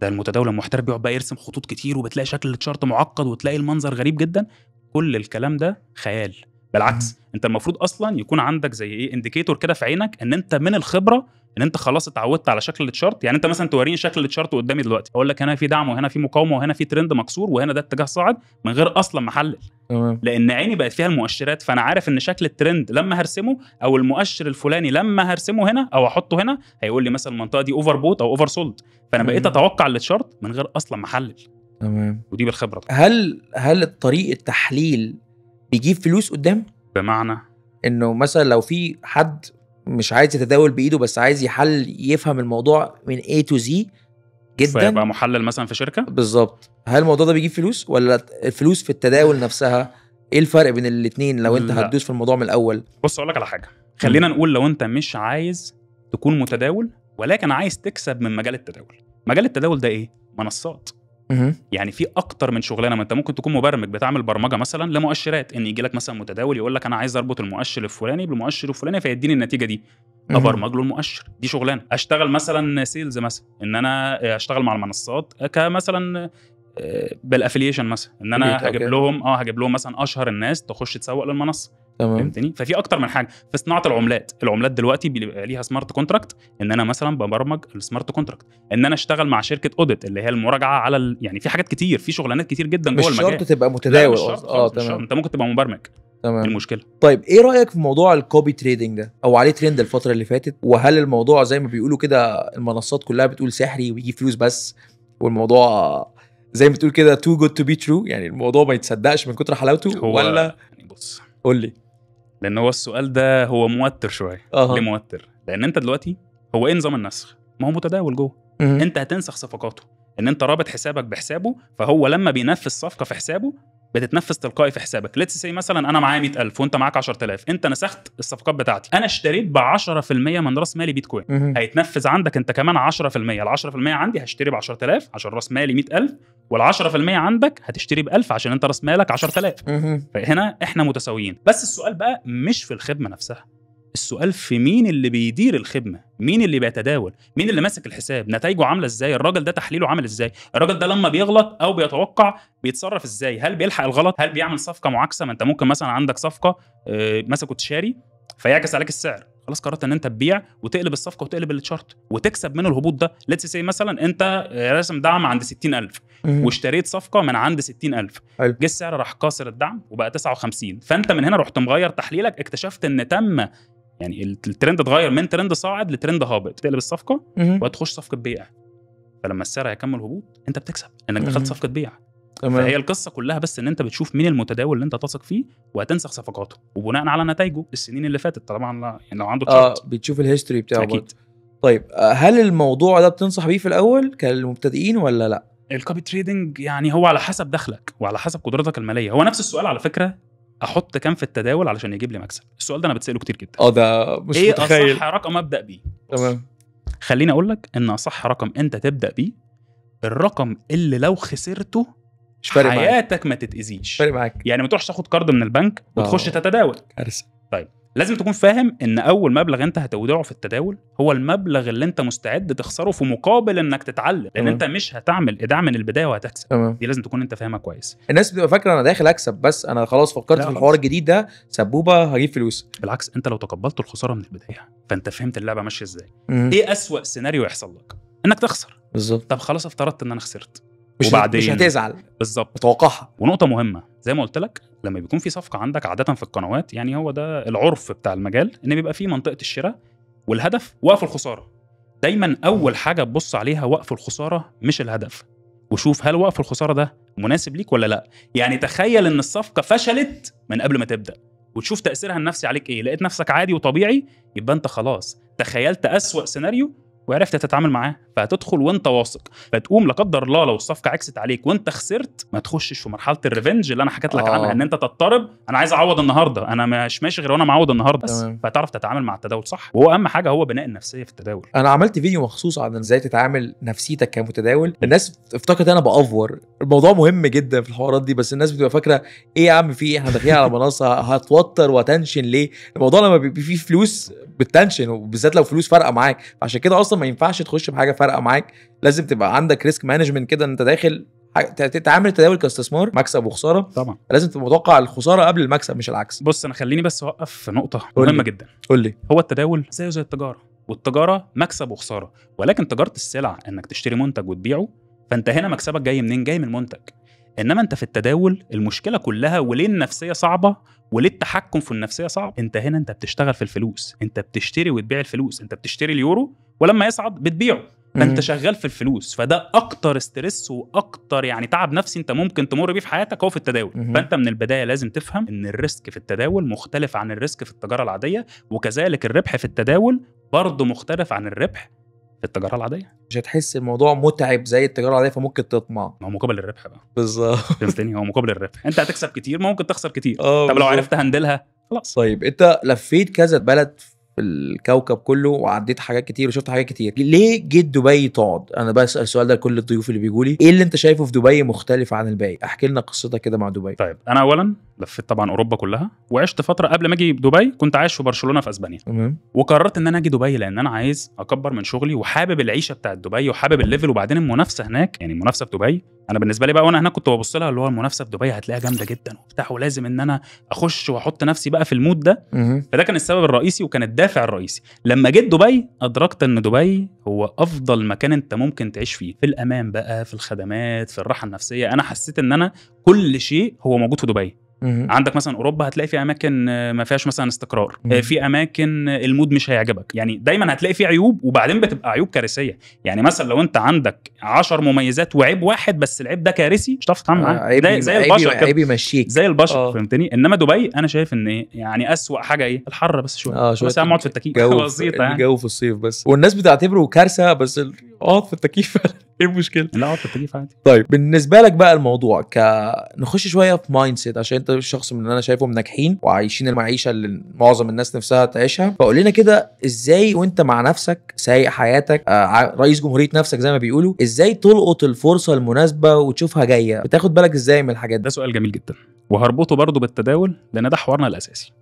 ده المتداول المحترف بيقعد بقى يرسم خطوط كتير وبتلاقي شكل التشارت معقد وتلاقي المنظر غريب جدا كل الكلام ده خيال بالعكس انت المفروض اصلا يكون عندك زي ايه انديكيتور كده في عينك ان انت من الخبره ان انت خلاص اتعودت على شكل التشارت يعني انت مثلا توريني شكل التشارت قدامي دلوقتي اقول لك هنا في دعم وهنا في مقاومه وهنا في ترند مكسور وهنا ده اتجاه صاعد من غير اصلا محلل تمام لان عيني بقت فيها المؤشرات فانا عارف ان شكل الترند لما هرسمه او المؤشر الفلاني لما هرسمه هنا او احطه هنا هيقول لي مثلا المنطقه دي اوفر بوت او اوفر سولد فانا بقيت اتوقع التشارت من غير اصلا محلل تمام ودي بالخبره طبعا. هل هل الطريق التحليل بيجيب فلوس قدام بمعنى انه مثلا لو في حد مش عايز يتداول بايده بس عايز يحل يفهم الموضوع من A تو Z جدا فيبقى محلل مثلا في شركه بالظبط هل الموضوع ده بيجيب فلوس ولا الفلوس في التداول نفسها ايه الفرق بين الاثنين لو انت لا. هتدوس في الموضوع من الاول بص اقول لك على حاجه خلينا نقول لو انت مش عايز تكون متداول ولكن عايز تكسب من مجال التداول مجال التداول ده ايه منصات يعني في اكتر من شغلانه ما انت ممكن تكون مبرمج بتعمل برمجه مثلا لمؤشرات ان يجي لك مثلا متداول يقول لك انا عايز اربط المؤشر الفلاني بالمؤشر الفلاني فيديني النتيجه دي ابرمج له المؤشر دي شغلانه اشتغل مثلا سيلز مثلا ان انا اشتغل مع المنصات كمثلا بالافليشن مثلا ان انا هجيب لهم اه هجيب لهم مثلا اشهر الناس تخش تسوق للمنصه تمام فهمتني ففي اكتر من حاجه في صناعه العملات العملات دلوقتي بيبقى ليها سمارت كونتراكت ان انا مثلا ببرمج السمارت كونتراكت ان انا اشتغل مع شركه اوديت اللي هي المراجعه على ال... يعني في حاجات كتير في شغلانات كتير جدا جوه المجال مش شرط تبقى متداول اه تمام انت ممكن تبقى مبرمج تمام إيه المشكله طيب ايه رايك في موضوع الكوبي تريدنج ده او عليه ترند الفتره اللي فاتت وهل الموضوع زي ما بيقولوا كده المنصات كلها بتقول سحري ويجي فلوس بس والموضوع زي ما تقول كده تو جود تو بي ترو يعني الموضوع ما يتصدقش من كتر حلاوته هو ولا بص قول لي لان هو السؤال ده هو موتر شويه أه. ليه موتر لان انت دلوقتي هو ايه نظام النسخ ما هو متداول جوه انت هتنسخ صفقاته ان انت رابط حسابك بحسابه فهو لما بينفذ صفقه في حسابه بتتنفذ تلقائي في حسابك ليتس سي مثلا انا معايا 100000 وانت معاك 10000 انت نسخت الصفقات بتاعتي انا اشتريت ب 10% من راس مالي بيتكوين هيتنفذ عندك انت كمان 10% ال 10% عندي هشتري ب 10000 عشان راس مالي 100000 وال 10% عندك هتشتري ب 1000 عشان انت راس مالك 10000 فهنا احنا متساويين بس السؤال بقى مش في الخدمه نفسها السؤال في مين اللي بيدير الخدمه مين اللي بيتداول مين اللي ماسك الحساب نتائجه عامله ازاي الراجل ده تحليله عامل ازاي الراجل ده لما بيغلط او بيتوقع بيتصرف ازاي هل بيلحق الغلط هل بيعمل صفقه معاكسه ما انت ممكن مثلا عندك صفقه آه، مسكه تشاري فيعكس عليك السعر خلاص قررت ان انت تبيع وتقلب الصفقه وتقلب التشارت وتكسب منه الهبوط ده ليتس سي مثلا انت آه، راسم دعم عند 60000 واشتريت صفقه من عند 60000 جه السعر راح كاسر الدعم وبقى 59 فانت من هنا رحت مغير تحليلك اكتشفت ان تم يعني الترند اتغير من ترند صاعد لترند هابط تقلب الصفقه وهتخش صفقه بيع فلما السعر هيكمل هبوط انت بتكسب انك دخلت صفقه بيع تمام. فهي القصه كلها بس ان انت بتشوف مين المتداول اللي انت تثق فيه وهتنسخ صفقاته وبناء على نتائجه السنين اللي فاتت طبعا يعني لو عنده اه بتشوف الهيستوري بتاعه اكيد طيب آه، هل الموضوع ده بتنصح بيه في الاول كالمبتدئين ولا لا؟ الكوبي تريدنج يعني هو على حسب دخلك وعلى حسب قدرتك الماليه هو نفس السؤال على فكره احط كام في التداول علشان يجيب لي مكسب السؤال ده انا بتساله كتير جدا اه ده مش ايه متخيل ايه اصح رقم ابدا بيه تمام خليني اقول لك ان اصح رقم انت تبدا بيه الرقم اللي لو خسرته مش فارق حياتك معك. ما تتاذيش فارق معاك يعني ما تروحش تاخد كارد من البنك وتخش آه. تتداول كارثه طيب لازم تكون فاهم ان اول مبلغ انت هتودعه في التداول هو المبلغ اللي انت مستعد تخسره في مقابل انك تتعلم لان انت مش هتعمل ايداع من البدايه وهتكسب أمام. دي لازم تكون انت فاهمها كويس الناس بتبقى فاكره انا داخل اكسب بس انا خلاص فكرت في الحوار الجديد ده سبوبه هجيب فلوس بالعكس انت لو تقبلت الخساره من البدايه فانت فهمت اللعبه ماشيه ازاي ايه اسوا سيناريو يحصل لك انك تخسر بالظبط طب خلاص افترضت ان انا خسرت مش وبعدين مش هتزعل بالظبط متوقعها ونقطه مهمه زي ما قلت لك لما بيكون في صفقه عندك عاده في القنوات يعني هو ده العرف بتاع المجال ان بيبقى في منطقه الشراء والهدف وقف الخساره دايما اول حاجه تبص عليها وقف الخساره مش الهدف وشوف هل وقف الخساره ده مناسب ليك ولا لا يعني تخيل ان الصفقه فشلت من قبل ما تبدا وتشوف تاثيرها النفسي عليك ايه لقيت نفسك عادي وطبيعي يبقى انت خلاص تخيلت اسوا سيناريو وعرفت تتعامل معاه فهتدخل وانت واثق فتقوم لا قدر الله لو الصفقه عكست عليك وانت خسرت ما تخشش في مرحله الريفنج اللي انا حكيت لك آه. عنها ان انت تضطرب انا عايز اعوض النهارده انا مش ماشي غير وانا معوض النهارده بس فتعرف تتعامل مع التداول صح وهو اهم حاجه هو بناء النفسيه في التداول انا عملت فيديو مخصوص عن ازاي تتعامل نفسيتك كمتداول الناس افتكرت انا بافور الموضوع مهم جدا في الحوارات دي بس الناس بتبقى فاكره ايه يا عم في إيه؟ احنا داخلين على منصه هتوتر وتنشن ليه الموضوع لما بيبقى فيه فلوس بالتنشن وبالذات لو فلوس فارقه معاك عشان كده اصلا ما ينفعش تخش بحاجه فارقه معاك لازم تبقى عندك ريسك مانجمنت كده انت داخل تتعامل التداول كاستثمار مكسب وخساره طبعا لازم تبقى متوقع الخساره قبل المكسب مش العكس بص انا خليني بس اوقف في نقطه مهمه جدا قول لي هو التداول زيه زي التجاره والتجاره مكسب وخساره ولكن تجاره السلع انك تشتري منتج وتبيعه فانت هنا مكسبك جاي منين جاي من المنتج انما انت في التداول المشكله كلها وليه النفسيه صعبه وليه التحكم في النفسيه صعب انت هنا انت بتشتغل في الفلوس انت بتشتري وتبيع الفلوس انت بتشتري اليورو ولما يصعد بتبيعه فانت شغال في الفلوس فده اكتر ستريس واكتر يعني تعب نفسي انت ممكن تمر بيه في حياتك هو في التداول فانت من البدايه لازم تفهم ان الريسك في التداول مختلف عن الريسك في التجاره العاديه وكذلك الربح في التداول برضه مختلف عن الربح في التجاره العاديه مش هتحس الموضوع متعب زي التجاره العاديه فممكن تطمع ما هو مقابل الربح بقى بالظبط فهمتني هو مقابل الربح انت هتكسب كتير ممكن تخسر كتير اه طب لو عرفت هندلها خلاص طيب انت لفيت كذا بلد الكوكب كله وعديت حاجات كتير وشفت حاجات كتير ليه جيت دبي تقعد انا بسال السؤال ده لكل الضيوف اللي بيجوا لي ايه اللي انت شايفه في دبي مختلف عن الباقي احكي لنا قصتك كده مع دبي طيب انا اولا لفيت طبعا اوروبا كلها وعشت فتره قبل ما اجي دبي كنت عايش في برشلونه في اسبانيا تمام وقررت ان انا اجي دبي لان انا عايز اكبر من شغلي وحابب العيشه بتاعت دبي وحابب الليفل وبعدين المنافسه هناك يعني المنافسه في دبي انا بالنسبه لي بقى وانا هناك كنت ببص لها اللي هو المنافسه في دبي هتلاقيها جامده جدا وبتاع ولازم ان انا اخش واحط نفسي بقى في المود ده فده كان السبب الرئيسي وكان الدافع الرئيسي لما جيت دبي ادركت ان دبي هو افضل مكان انت ممكن تعيش فيه في الامان بقى في الخدمات في الراحه النفسيه انا حسيت ان انا كل شيء هو موجود في دبي عندك مثلا اوروبا هتلاقي في اماكن آه، ما فيهاش مثلا استقرار آه، في اماكن آه، المود مش هيعجبك يعني دايما هتلاقي في عيوب وبعدين بتبقى عيوب كارثيه يعني مثلا لو انت عندك 10 مميزات وعيب واحد بس العيب ده كارثي مش هتعرف تتعامل معاه زي, البشر عيب يمشيك زي البشر فهمتني انما دبي انا شايف ان ايه يعني اسوأ حاجه ايه الحر بس شويه اه شويه بس اقعد في التكييف بسيطه يعني الجو في الصيف بس والناس بتعتبره كارثه بس اقعد في التكييف ايه المشكله؟ لا كنت جيف عادي طيب بالنسبه لك بقى الموضوع ك نخش شويه في مايند سيت عشان انت الشخص من اللي انا شايفهم ناجحين وعايشين المعيشه اللي معظم الناس نفسها تعيشها فقول لنا كده ازاي وانت مع نفسك سايق حياتك آه رئيس جمهوريه نفسك زي ما بيقولوا ازاي تلقط الفرصه المناسبه وتشوفها جايه بتاخد بالك ازاي من الحاجات دي ده سؤال جميل جدا وهربطه برضه بالتداول لان ده حوارنا الاساسي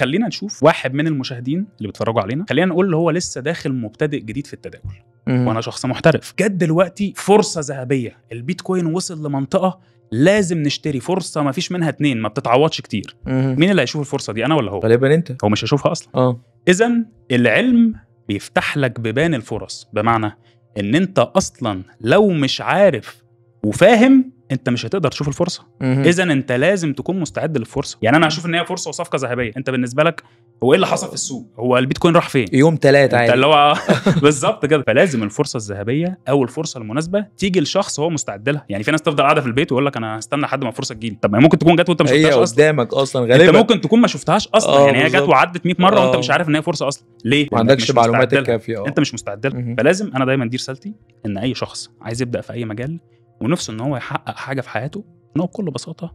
خلينا نشوف واحد من المشاهدين اللي بيتفرجوا علينا خلينا نقول هو لسه داخل مبتدئ جديد في التداول مم. وانا شخص محترف جت دلوقتي فرصه ذهبيه البيتكوين وصل لمنطقه لازم نشتري فرصه ما فيش منها اتنين ما بتتعوضش كتير مم. مين اللي هيشوف الفرصه دي انا ولا هو غالبا انت هو مش هيشوفها اصلا اه اذا العلم بيفتح لك بيبان الفرص بمعنى ان انت اصلا لو مش عارف وفاهم انت مش هتقدر تشوف الفرصه اذا انت لازم تكون مستعد للفرصه يعني انا هشوف ان هي فرصه وصفقه ذهبيه انت بالنسبه لك هو ايه اللي حصل في السوق هو البيتكوين راح فين يوم ثلاثة عادي اللي هو بالظبط كده فلازم الفرصه الذهبيه او الفرصه المناسبه تيجي لشخص هو مستعد لها يعني في ناس تفضل قاعده في البيت ويقول لك انا هستنى لحد ما الفرصه تجيلي طب ما ممكن تكون جت وانت مش شفتهاش اصلا قدامك اصلا غالبا انت ممكن تكون ما شفتهاش اصلا آه، يعني هي جت وعدت 100 مره وانت آه. مش عارف ان هي فرصه اصلا ليه ما عندكش معلومات الكافيه آه. انت مش مستعد لها فلازم انا دايما دي رسالتي ان اي شخص عايز يبدا في اي مجال ونفسه ان هو يحقق حاجه في حياته ان هو بكل بساطه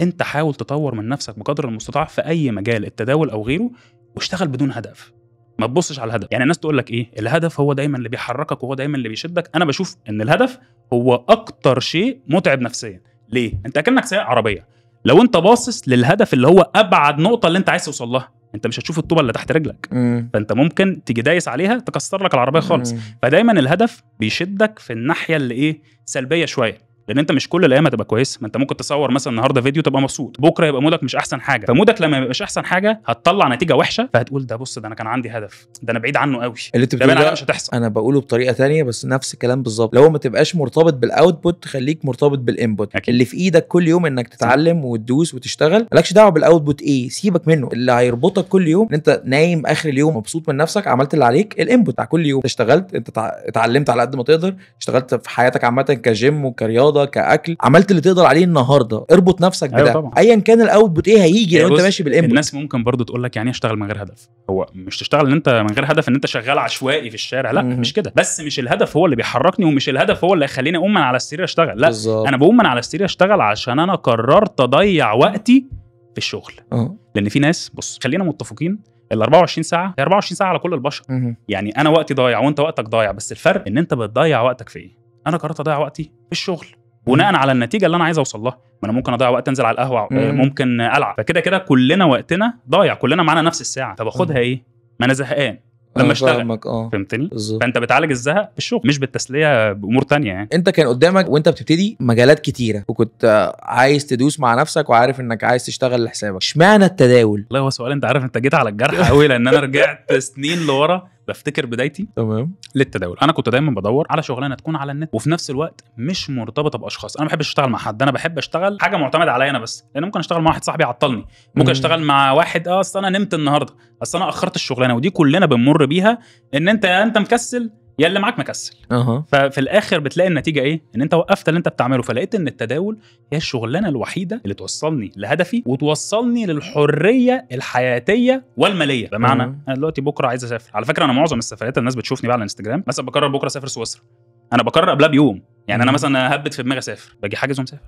انت حاول تطور من نفسك بقدر المستطاع في اي مجال التداول او غيره واشتغل بدون هدف ما تبصش على الهدف يعني الناس تقول لك ايه الهدف هو دايما اللي بيحركك وهو دايما اللي بيشدك انا بشوف ان الهدف هو اكتر شيء متعب نفسيا ليه انت اكنك سايق عربيه لو انت باصص للهدف اللي هو ابعد نقطه اللي انت عايز توصل لها انت مش هتشوف الطوبه اللي تحت رجلك مم. فانت ممكن تيجي دايس عليها تكسر لك العربيه خالص مم. فدايما الهدف بيشدك في الناحيه اللي ايه سلبيه شويه لان انت مش كل الايام هتبقى كويسه ما انت ممكن تصور مثلا النهارده فيديو تبقى مبسوط بكره يبقى مودك مش احسن حاجه فمودك لما يبقاش احسن حاجه هتطلع نتيجه وحشه فهتقول ده بص ده انا كان عندي هدف ده انا بعيد عنه قوي اللي انت بتقوله مش هتحصل انا بقوله بطريقه ثانيه بس نفس الكلام بالظبط لو ما تبقاش مرتبط بالاوتبوت خليك مرتبط بالانبوت أكيد. اللي في ايدك كل يوم انك تتعلم وتدوس وتشتغل مالكش دعوه بالاوتبوت ايه سيبك منه اللي هيربطك كل يوم ان انت نايم اخر اليوم مبسوط من نفسك عملت اللي عليك الانبوت بتاع كل يوم اشتغلت انت اتعلمت على قد ما تقدر اشتغلت في حياتك عامه كجيم وكرياضه كرياضه كاكل عملت اللي تقدر عليه النهارده اربط نفسك أيوة بده ايا كان الاوتبوت ايه هيجي لو انت ماشي بالانبوت الناس ممكن برضو تقول لك يعني إيه اشتغل من غير هدف هو مش تشتغل ان انت من غير هدف ان انت شغال عشوائي في الشارع لا م-م. مش كده بس مش الهدف هو اللي بيحركني ومش الهدف هو اللي هيخليني اقوم من على السرير اشتغل لا بالزبط. انا بقوم من على السرير اشتغل عشان انا قررت اضيع وقتي في الشغل أه. لان في ناس بص خلينا متفقين ال 24 ساعه هي 24 ساعه على كل البشر يعني انا وقتي ضايع وانت وقتك ضايع بس الفرق ان انت بتضيع وقتك في ايه انا قررت اضيع وقتي في الشغل بناء على النتيجه اللي انا عايز اوصل لها ما انا ممكن اضيع وقت انزل على القهوه آه، مم. ممكن العب فكده كده كلنا وقتنا ضايع كلنا معانا نفس الساعه طب اخدها ايه ما انا زهقان لما اشتغل آه. فهمتني بالزبط. فانت بتعالج الزهق بالشغل مش بالتسليه بامور تانية يعني انت كان قدامك وانت بتبتدي مجالات كتيره وكنت عايز تدوس مع نفسك وعارف انك عايز تشتغل لحسابك اشمعنى التداول والله هو سؤال انت عارف انت جيت على الجرح قوي لان انا رجعت سنين لورا بفتكر بدايتي تمام للتداول انا كنت دايما بدور على شغلانه تكون على النت وفي نفس الوقت مش مرتبطه باشخاص انا ما بحبش اشتغل مع حد انا بحب اشتغل حاجه معتمده عليا انا بس لان ممكن اشتغل مع واحد صاحبي يعطلني ممكن اشتغل مع واحد اه اصل انا نمت النهارده اصل انا اخرت الشغلانه ودي كلنا بنمر بيها ان انت انت مكسل يا اللي معاك مكسل أه. ففي الاخر بتلاقي النتيجه ايه ان انت وقفت اللي انت بتعمله فلقيت ان التداول هي الشغلانه الوحيده اللي توصلني لهدفي وتوصلني للحريه الحياتيه والماليه بمعنى أه. انا دلوقتي بكره عايز اسافر على فكره انا معظم السفريات الناس بتشوفني بقى على الانستجرام مثلا بكرر بكره اسافر سويسرا انا بكرر قبلها بيوم يعني انا مثلا هبت في دماغي اسافر باجي حاجز ومسافر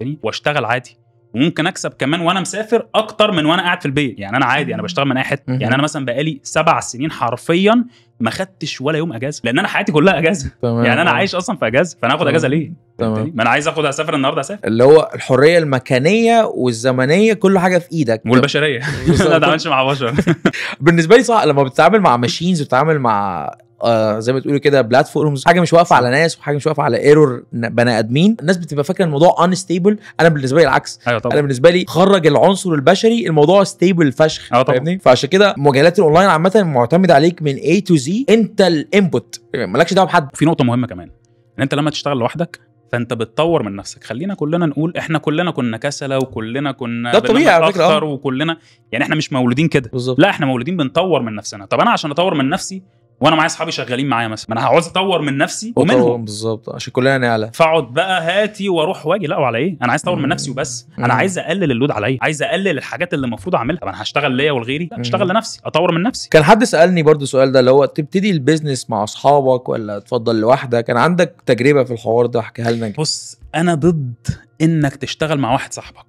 يعني واشتغل عادي وممكن اكسب كمان وانا مسافر اكتر من وانا قاعد في البيت يعني انا عادي انا بشتغل من اي حته يعني انا مثلا بقالي سبع سنين حرفيا ما خدتش ولا يوم اجازه لان انا حياتي كلها اجازه تمام. يعني انا عايش اصلا في اجازه فانا اخد اجازه ليه تمام ما انا عايز اخد اسافر النهارده اسافر اللي هو الحريه المكانيه والزمنيه كل حاجه في ايدك والبشريه ما تعملش مع بشر بالنسبه لي صح لما بتتعامل مع ماشينز بتتعامل مع آه زي ما تقولوا كده بلاتفورمز حاجه مش واقفه على ناس وحاجه مش واقفه على ايرور بني ادمين الناس بتبقى فاكره الموضوع ان ستيبل انا بالنسبه لي العكس أيوة طبعا. انا بالنسبه لي خرج العنصر البشري الموضوع ستيبل فشخ أيوة طبعا. فعشان كده مجالات الاونلاين عامه معتمده عليك من اي تو زي انت الانبوت مالكش دعوه بحد في نقطه مهمه كمان ان انت لما تشتغل لوحدك فانت بتطور من نفسك خلينا كلنا نقول احنا كلنا كنا كسلة وكلنا كنا ده طبيعي على فكره وكلنا يعني احنا مش مولودين كده بالزبط. لا احنا مولودين بنطور من نفسنا طب انا عشان اطور من نفسي وانا معايا اصحابي شغالين معايا مثلا ما انا هعوز اطور من نفسي ومنهم بالظبط عشان كلنا يعني نعلى فاقعد بقى هاتي واروح واجي لا وعلى ايه انا عايز اطور من نفسي وبس انا عايز اقلل اللود عليا عايز اقلل الحاجات اللي المفروض اعملها انا هشتغل ليا ولغيري لا اشتغل لنفسي اطور من نفسي كان حد سالني برضو السؤال ده اللي هو تبتدي البيزنس مع اصحابك ولا تفضل لوحدك كان عندك تجربه في الحوار ده احكيها لنا بص انا ضد انك تشتغل مع واحد صاحبك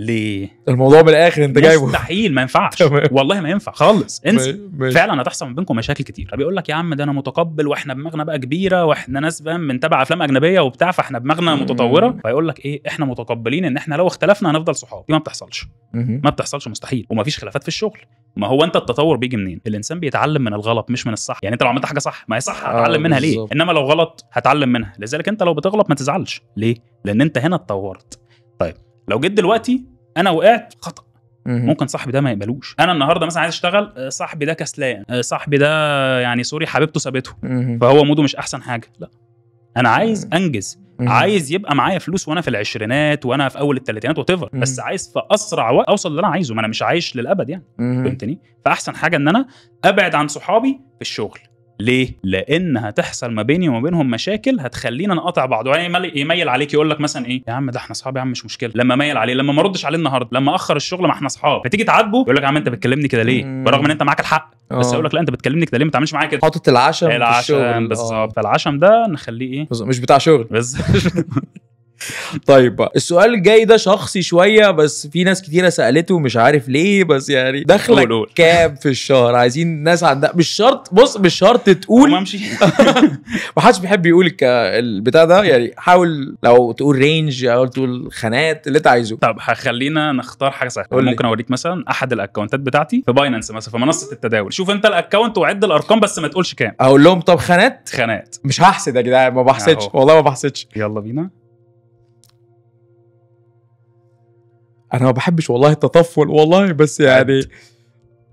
ليه؟ الموضوع من الاخر انت جايبه مستحيل ما ينفعش والله ما ينفع خالص انسى فعلا هتحصل ما بينكم مشاكل كتير بيقول لك يا عم ده انا متقبل واحنا دماغنا بقى كبيره واحنا ناس فاهم بنتابع افلام اجنبيه وبتاع فاحنا دماغنا متطوره فيقول لك ايه احنا متقبلين ان احنا لو اختلفنا هنفضل صحاب دي ما بتحصلش ما بتحصلش مستحيل ومفيش خلافات في الشغل ما هو انت التطور بيجي منين؟ الانسان بيتعلم من الغلط مش من الصح، يعني انت لو عملت حاجه صح ما هي صح آه، هتعلم منها ليه؟ انما لو غلط هتعلم منها، لذلك انت لو بتغلط ما تزعلش، ليه؟ لان انت هنا اتطورت. طيب لو جيت دلوقتي انا وقعت خطا ممكن صاحبي ده ما يقبلوش انا النهارده مثلا عايز اشتغل آه، صاحبي ده كسلان آه، صاحبي ده يعني سوري حبيبته سابته فهو موده مش احسن حاجه لا انا عايز انجز عايز يبقى معايا فلوس وانا في العشرينات وانا في اول الثلاثينات وات بس عايز في اسرع وقت اوصل للي انا عايزه ما انا مش عايش للابد يعني فهمتني فاحسن حاجه ان انا ابعد عن صحابي في الشغل ليه؟ لان هتحصل ما بيني وما بينهم مشاكل هتخلينا نقطع بعض يعني يميل عليك يقول لك مثلا ايه يا عم ده احنا اصحاب يا عم مش مشكله لما ميل عليه لما ما ردش عليه النهارده لما اخر الشغل ما احنا اصحاب فتيجي تعاتبه يقول لك يا عم انت بتكلمني كده ليه؟ برغم ان انت معاك الحق أوه. بس اقول آه. لك لا انت بتكلمني كده ليه ما تعملش معايا كده حاطط العشم العشم بالظبط آه. العشم ده نخليه ايه مش بتاع شغل بالظبط. طيب السؤال الجاي ده شخصي شويه بس في ناس كتيره سالته مش عارف ليه بس يعني دخلك كام في الشهر عايزين ناس عندها مش شرط بص مش شرط تقول امشي ما حدش بيحب يقول البتاع ده يعني حاول لو تقول رينج او تقول خانات اللي انت عايزه طب هخلينا نختار حاجه سهله ممكن اوريك مثلا احد الاكونتات بتاعتي في باينانس مثلا في منصه التداول شوف انت الاكونت وعد الارقام بس ما تقولش كام اقول لهم طب خانات خانات مش هحسد يا جدعان ما بحسدش والله ما بحسدش يلا بينا انا ما بحبش والله التطفل والله بس يعني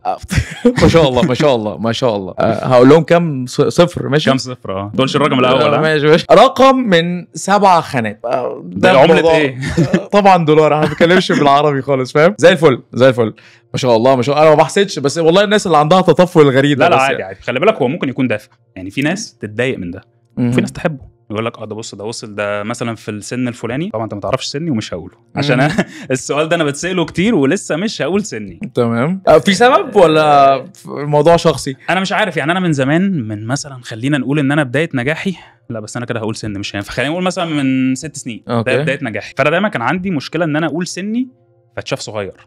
آه. ما شاء الله ما شاء الله ما شاء الله آه، هقول لهم كام صفر ماشي كام صفر اه دولش الرقم الاول آه. ماشي ماشي رقم من سبع خانات ده عملة ايه طبعا دولار انا ما بتكلمش بالعربي خالص فاهم زي الفل زي الفل ما شاء الله ما شاء الله انا ما بحسدش بس والله الناس اللي عندها تطفل غريب لا لا عادي يعني. عادي خلي بالك هو ممكن يكون دافع يعني في ناس تتضايق من ده وفي ناس تحبه يقول لك اه ده بص ده وصل ده مثلا في السن الفلاني طبعا انت ما تعرفش سني ومش هقوله عشان أنا السؤال ده انا بتساله كتير ولسه مش هقول سني تمام آه، في سبب ولا الموضوع شخصي انا مش عارف يعني انا من زمان من مثلا خلينا نقول ان انا بدايه نجاحي لا بس انا كده هقول سن مش هينفع خلينا نقول مثلا من ست سنين أوكي. ده بدايه نجاحي فانا دايما كان عندي مشكله ان انا اقول سني فتشاف صغير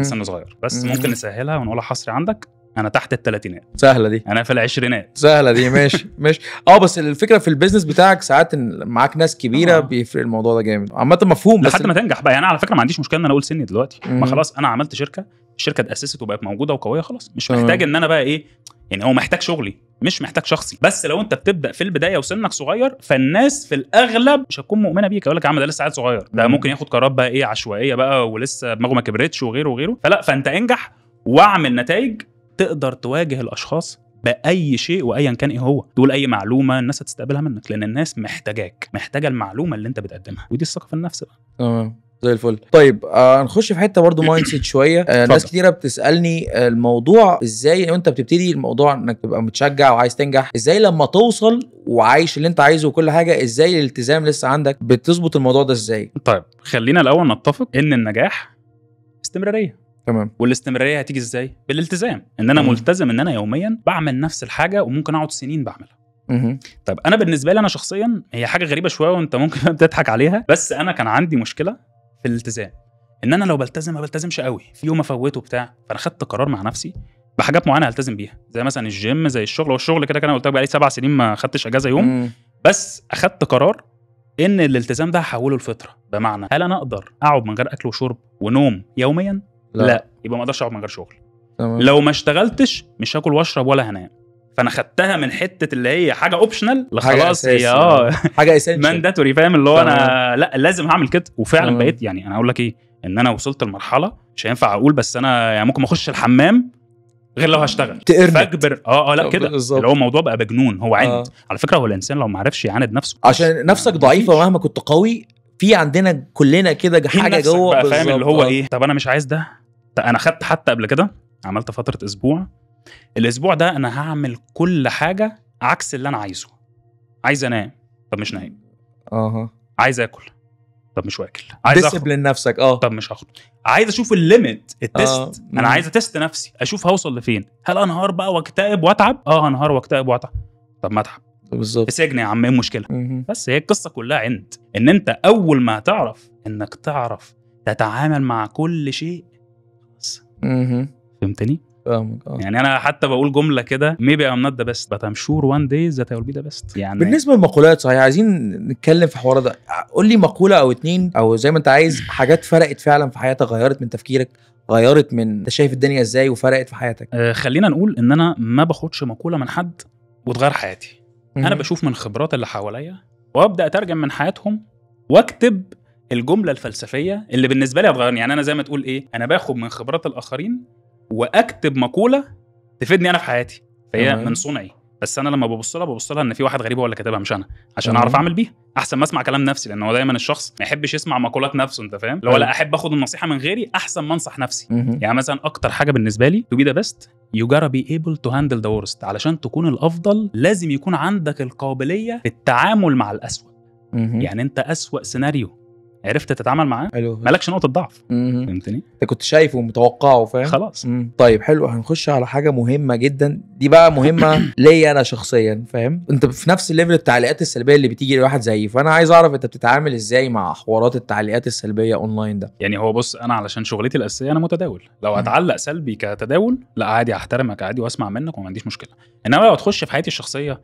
سنه صغير بس ممكن نسهلها ونقولها حصري عندك انا تحت الثلاثينات سهله دي انا في العشرينات سهله دي ماشي ماشي اه بس الفكره في البيزنس بتاعك ساعات معاك ناس كبيره آه. بيفرق الموضوع ده جامد عامه مفهوم لحد بس ما تنجح بقى يعني على فكره ما عنديش مشكله ان انا اقول سني دلوقتي ما خلاص انا عملت شركه الشركه اتاسست وبقت موجوده وقويه خلاص مش محتاج ان انا بقى ايه يعني هو محتاج شغلي مش محتاج شخصي بس لو انت بتبدا في البدايه وسنك صغير فالناس في الاغلب مش هتكون مؤمنه بيك يقول لك يا عم ده لسه عيل صغير ده ممكن ياخد قرارات بقى ايه عشوائيه بقى ولسه دماغه ما كبرتش وغيره وغيره فلا فانت انجح واعمل نتائج تقدر تواجه الاشخاص باي شيء وايا كان ايه هو تقول اي معلومه الناس هتستقبلها منك لان الناس محتاجاك محتاجه المعلومه اللي انت بتقدمها ودي الثقه في النفس بقى تمام زي الفل طيب آه في حته برضو مايند سيت شويه آه ناس كتيره بتسالني آه، الموضوع ازاي انت بتبتدي الموضوع انك تبقى متشجع وعايز تنجح ازاي لما توصل وعايش اللي انت عايزه وكل حاجه ازاي الالتزام لسه عندك بتظبط الموضوع ده ازاي طيب خلينا الاول نتفق ان النجاح استمراريه تمام والاستمراريه هتيجي ازاي؟ بالالتزام ان انا مم. ملتزم ان انا يوميا بعمل نفس الحاجه وممكن اقعد سنين بعملها طب انا بالنسبه لي انا شخصيا هي حاجه غريبه شويه وانت ممكن تضحك عليها بس انا كان عندي مشكله في الالتزام ان انا لو بلتزم ما بلتزمش قوي في يوم افوته بتاع فانا خدت قرار مع نفسي بحاجات معينه هلتزم بيها زي مثلا الجيم زي الشغل هو الشغل كده كده انا قلت لك بقالي سبع سنين ما خدتش اجازه يوم بس اخدت قرار ان الالتزام ده هحوله لفطره بمعنى هل انا اقدر اقعد من غير اكل وشرب ونوم يوميا لا, لا. يبقى ما اقدرش اقعد من غير شغل تمام. لو ما اشتغلتش مش هاكل واشرب ولا هنام فانا خدتها من حته اللي هي حاجه اوبشنال لخلاص هي اه حاجه اساسيه مانداتوري فاهم اللي هو انا لا لازم هعمل كده وفعلا تمام. بقيت يعني انا اقول لك ايه ان انا وصلت لمرحله مش هينفع اقول بس انا يعني ممكن ما اخش الحمام غير لو هشتغل فاكبر اه اه لا كده اللي هو الموضوع بقى بجنون هو عند آه. على فكره هو الانسان لو ما عرفش يعاند نفسه عشان نفسك ضعيفه مهما كنت قوي في عندنا كلنا كده حاجه جوه بالظبط فاهم اللي هو آه. ايه طب انا مش عايز ده انا خدت حتى قبل كده عملت فتره اسبوع الاسبوع ده انا هعمل كل حاجه عكس اللي انا عايزه عايز انام طب مش نايم اها عايز اكل طب مش واكل عايز ديسبلين نفسك اه طب مش هاخد عايز اشوف الليميت التست آه. انا عايز اتست نفسي اشوف هوصل لفين هل انهار بقى واكتئب واتعب اه انهار واكتئب واتعب طب ما اتعب بالظبط سجن يا عم ايه المشكله بس هي القصه كلها عند ان انت اول ما هتعرف انك تعرف تتعامل مع كل شيء اها فهمتني؟ فاهمك آه. يعني انا حتى بقول جمله كده ميبي ام نوت ذا بيست بس ام شور وان داي ذات اي بي ذا بيست يعني بالنسبه للمقولات صحيح عايزين نتكلم في الحوار ده قول لي مقوله او اتنين او زي ما انت عايز حاجات فرقت فعلا في حياتك غيرت من تفكيرك غيرت من انت شايف الدنيا ازاي وفرقت في حياتك آه خلينا نقول ان انا ما باخدش مقوله من حد وتغير حياتي انا بشوف من خبرات اللي حواليا وابدا اترجم من حياتهم واكتب الجمله الفلسفيه اللي بالنسبه لي هتغيرني يعني انا زي ما تقول ايه انا باخد من خبرات الاخرين واكتب مقوله تفيدني انا في حياتي فهي من صنعي بس انا لما ببص لها ببص لها ان في واحد غريب هو اللي كاتبها مش انا عشان مم. اعرف اعمل بيها احسن ما اسمع كلام نفسي لان هو دايما الشخص ما يحبش يسمع مقولات نفسه انت فاهم لو لا احب اخد النصيحه من غيري احسن ما انصح نفسي مم. يعني مثلا اكتر حاجه بالنسبه لي تو بي ذا بيست يو جارا بي ايبل تو هاندل ذا ورست علشان تكون الافضل لازم يكون عندك القابليه في التعامل مع الاسوء يعني انت اسوء سيناريو عرفت تتعامل معاه حلو مالكش نقطه ضعف فهمتني انت كنت شايفه ومتوقعه فاهم خلاص مم. طيب حلو هنخش على حاجه مهمه جدا دي بقى مهمه ليا انا شخصيا فاهم انت في نفس الليفل التعليقات السلبيه اللي بتيجي لواحد زيي فانا عايز اعرف انت بتتعامل ازاي مع حوارات التعليقات السلبيه اونلاين ده يعني هو بص انا علشان شغلتي الاساسيه انا متداول لو اتعلق سلبي كتداول لا عادي احترمك عادي واسمع منك وما عنديش مشكله انما لو تخش في حياتي الشخصيه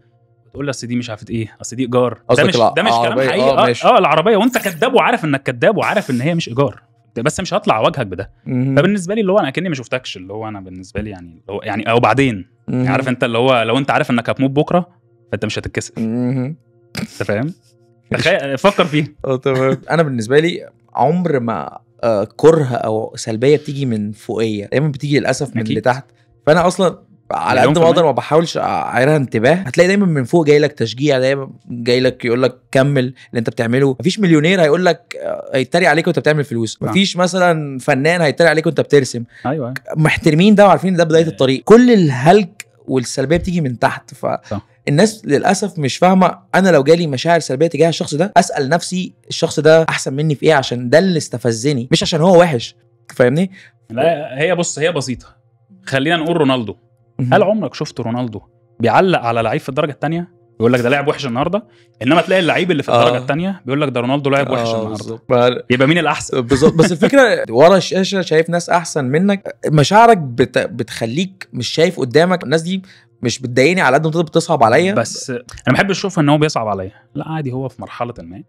تقول لي اصل دي مش عارف ايه اصل دي ايجار ده مش ده مش آه، كلام حقيقي آه،, اه, ماشي. آه العربيه وانت كذاب وعارف انك كذاب وعارف ان هي مش ايجار بس مش هطلع واجهك بده فبالنسبه لي اللي هو انا كاني ما شفتكش اللي هو انا بالنسبه لي يعني اللي هو يعني او بعدين يعني عارف انت اللي هو لو انت عارف انك هتموت بكره فانت مش هتتكسف انت فاهم تخيل فكر فيها اه تمام انا بالنسبه لي عمر ما آه، كره او سلبيه بتيجي من فوقيه دايما بتيجي للاسف من اللي تحت فانا اصلا على قد ما اقدر ما بحاولش اعيرها انتباه هتلاقي دايما من فوق جاي لك تشجيع دايما جاي لك يقول لك كمل اللي انت بتعمله مفيش مليونير هيقول لك آه، هيتريق عليك وانت بتعمل فلوس نعم. مفيش مثلا فنان هيتريق عليك وانت بترسم ايوه محترمين ده وعارفين ده بدايه الطريق كل الهلك والسلبيه بتيجي من تحت ف الناس للاسف مش فاهمه انا لو جالي مشاعر سلبيه تجاه الشخص ده اسال نفسي الشخص ده احسن مني في ايه عشان ده اللي استفزني مش عشان هو وحش فاهمني لا هي بص هي بسيطه خلينا نقول رونالدو هل عمرك شفت رونالدو بيعلق على لعيب في الدرجه الثانيه يقول لك ده لاعب وحش النهارده انما تلاقي اللعيب اللي في آه. الدرجه آه. الثانيه بيقول لك ده رونالدو لاعب آه، وحش آه النهارده يبقى مين الاحسن بالظبط بس الفكره ورا الشاشه شايف ناس احسن منك مشاعرك بت... بتخليك مش شايف قدامك الناس دي مش بتضايقني على قد ما بتصعب عليا بس انا ما بحبش اشوف ان هو بيصعب عليا لا عادي هو في مرحله ما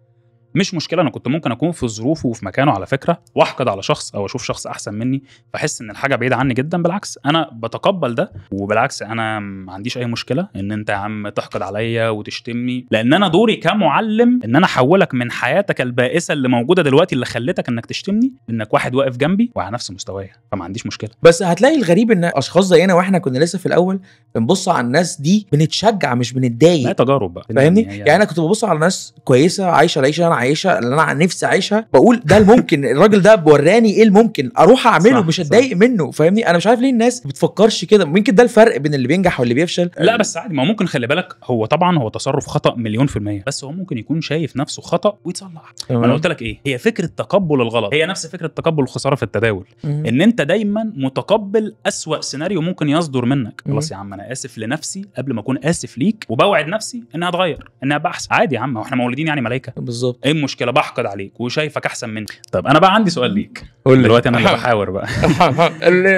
مش مشكله انا كنت ممكن اكون في ظروفه وفي مكانه على فكره واحقد على شخص او اشوف شخص احسن مني فاحس ان الحاجه بعيده عني جدا بالعكس انا بتقبل ده وبالعكس انا ما عنديش اي مشكله ان انت يا عم تحقد عليا وتشتمني لان انا دوري كمعلم ان انا احولك من حياتك البائسه اللي موجوده دلوقتي اللي خلتك انك تشتمني انك واحد واقف جنبي وعلى نفس مستوايا فما عنديش مشكله بس هتلاقي الغريب ان اشخاص زينا واحنا كنا لسه في الاول بنبص على الناس دي بنتشجع مش بنتضايق تجارب بقى فاهمني يعني-, يعني, يعني انا كنت ببص على ناس كويسه عايشه العيشه انا عايشها اللي انا نفسي اعيشها بقول ده الممكن الراجل ده بوراني ايه الممكن اروح اعمله صح مش اتضايق منه فاهمني انا مش عارف ليه الناس ما بتفكرش كده ممكن ده الفرق بين اللي بينجح واللي بيفشل لا بس عادي ما ممكن خلي بالك هو طبعا هو تصرف خطا مليون في الميه بس هو ممكن يكون شايف نفسه خطا ويتصلح انا قلت لك ايه هي فكره تقبل الغلط هي نفس فكره تقبل الخساره في التداول مم. ان انت دايما متقبل اسوا سيناريو ممكن يصدر منك خلاص يا عم انا اسف لنفسي قبل ما اكون اسف ليك وبوعد نفسي انها اتغير انها بحث عادي يا عم احنا مولودين يعني ملائكه بالظبط مشكله بحقد عليك وشايفك احسن مني طب انا بقى عندي سؤال ليك قول لي دلوقتي انا اللي بحاور بقى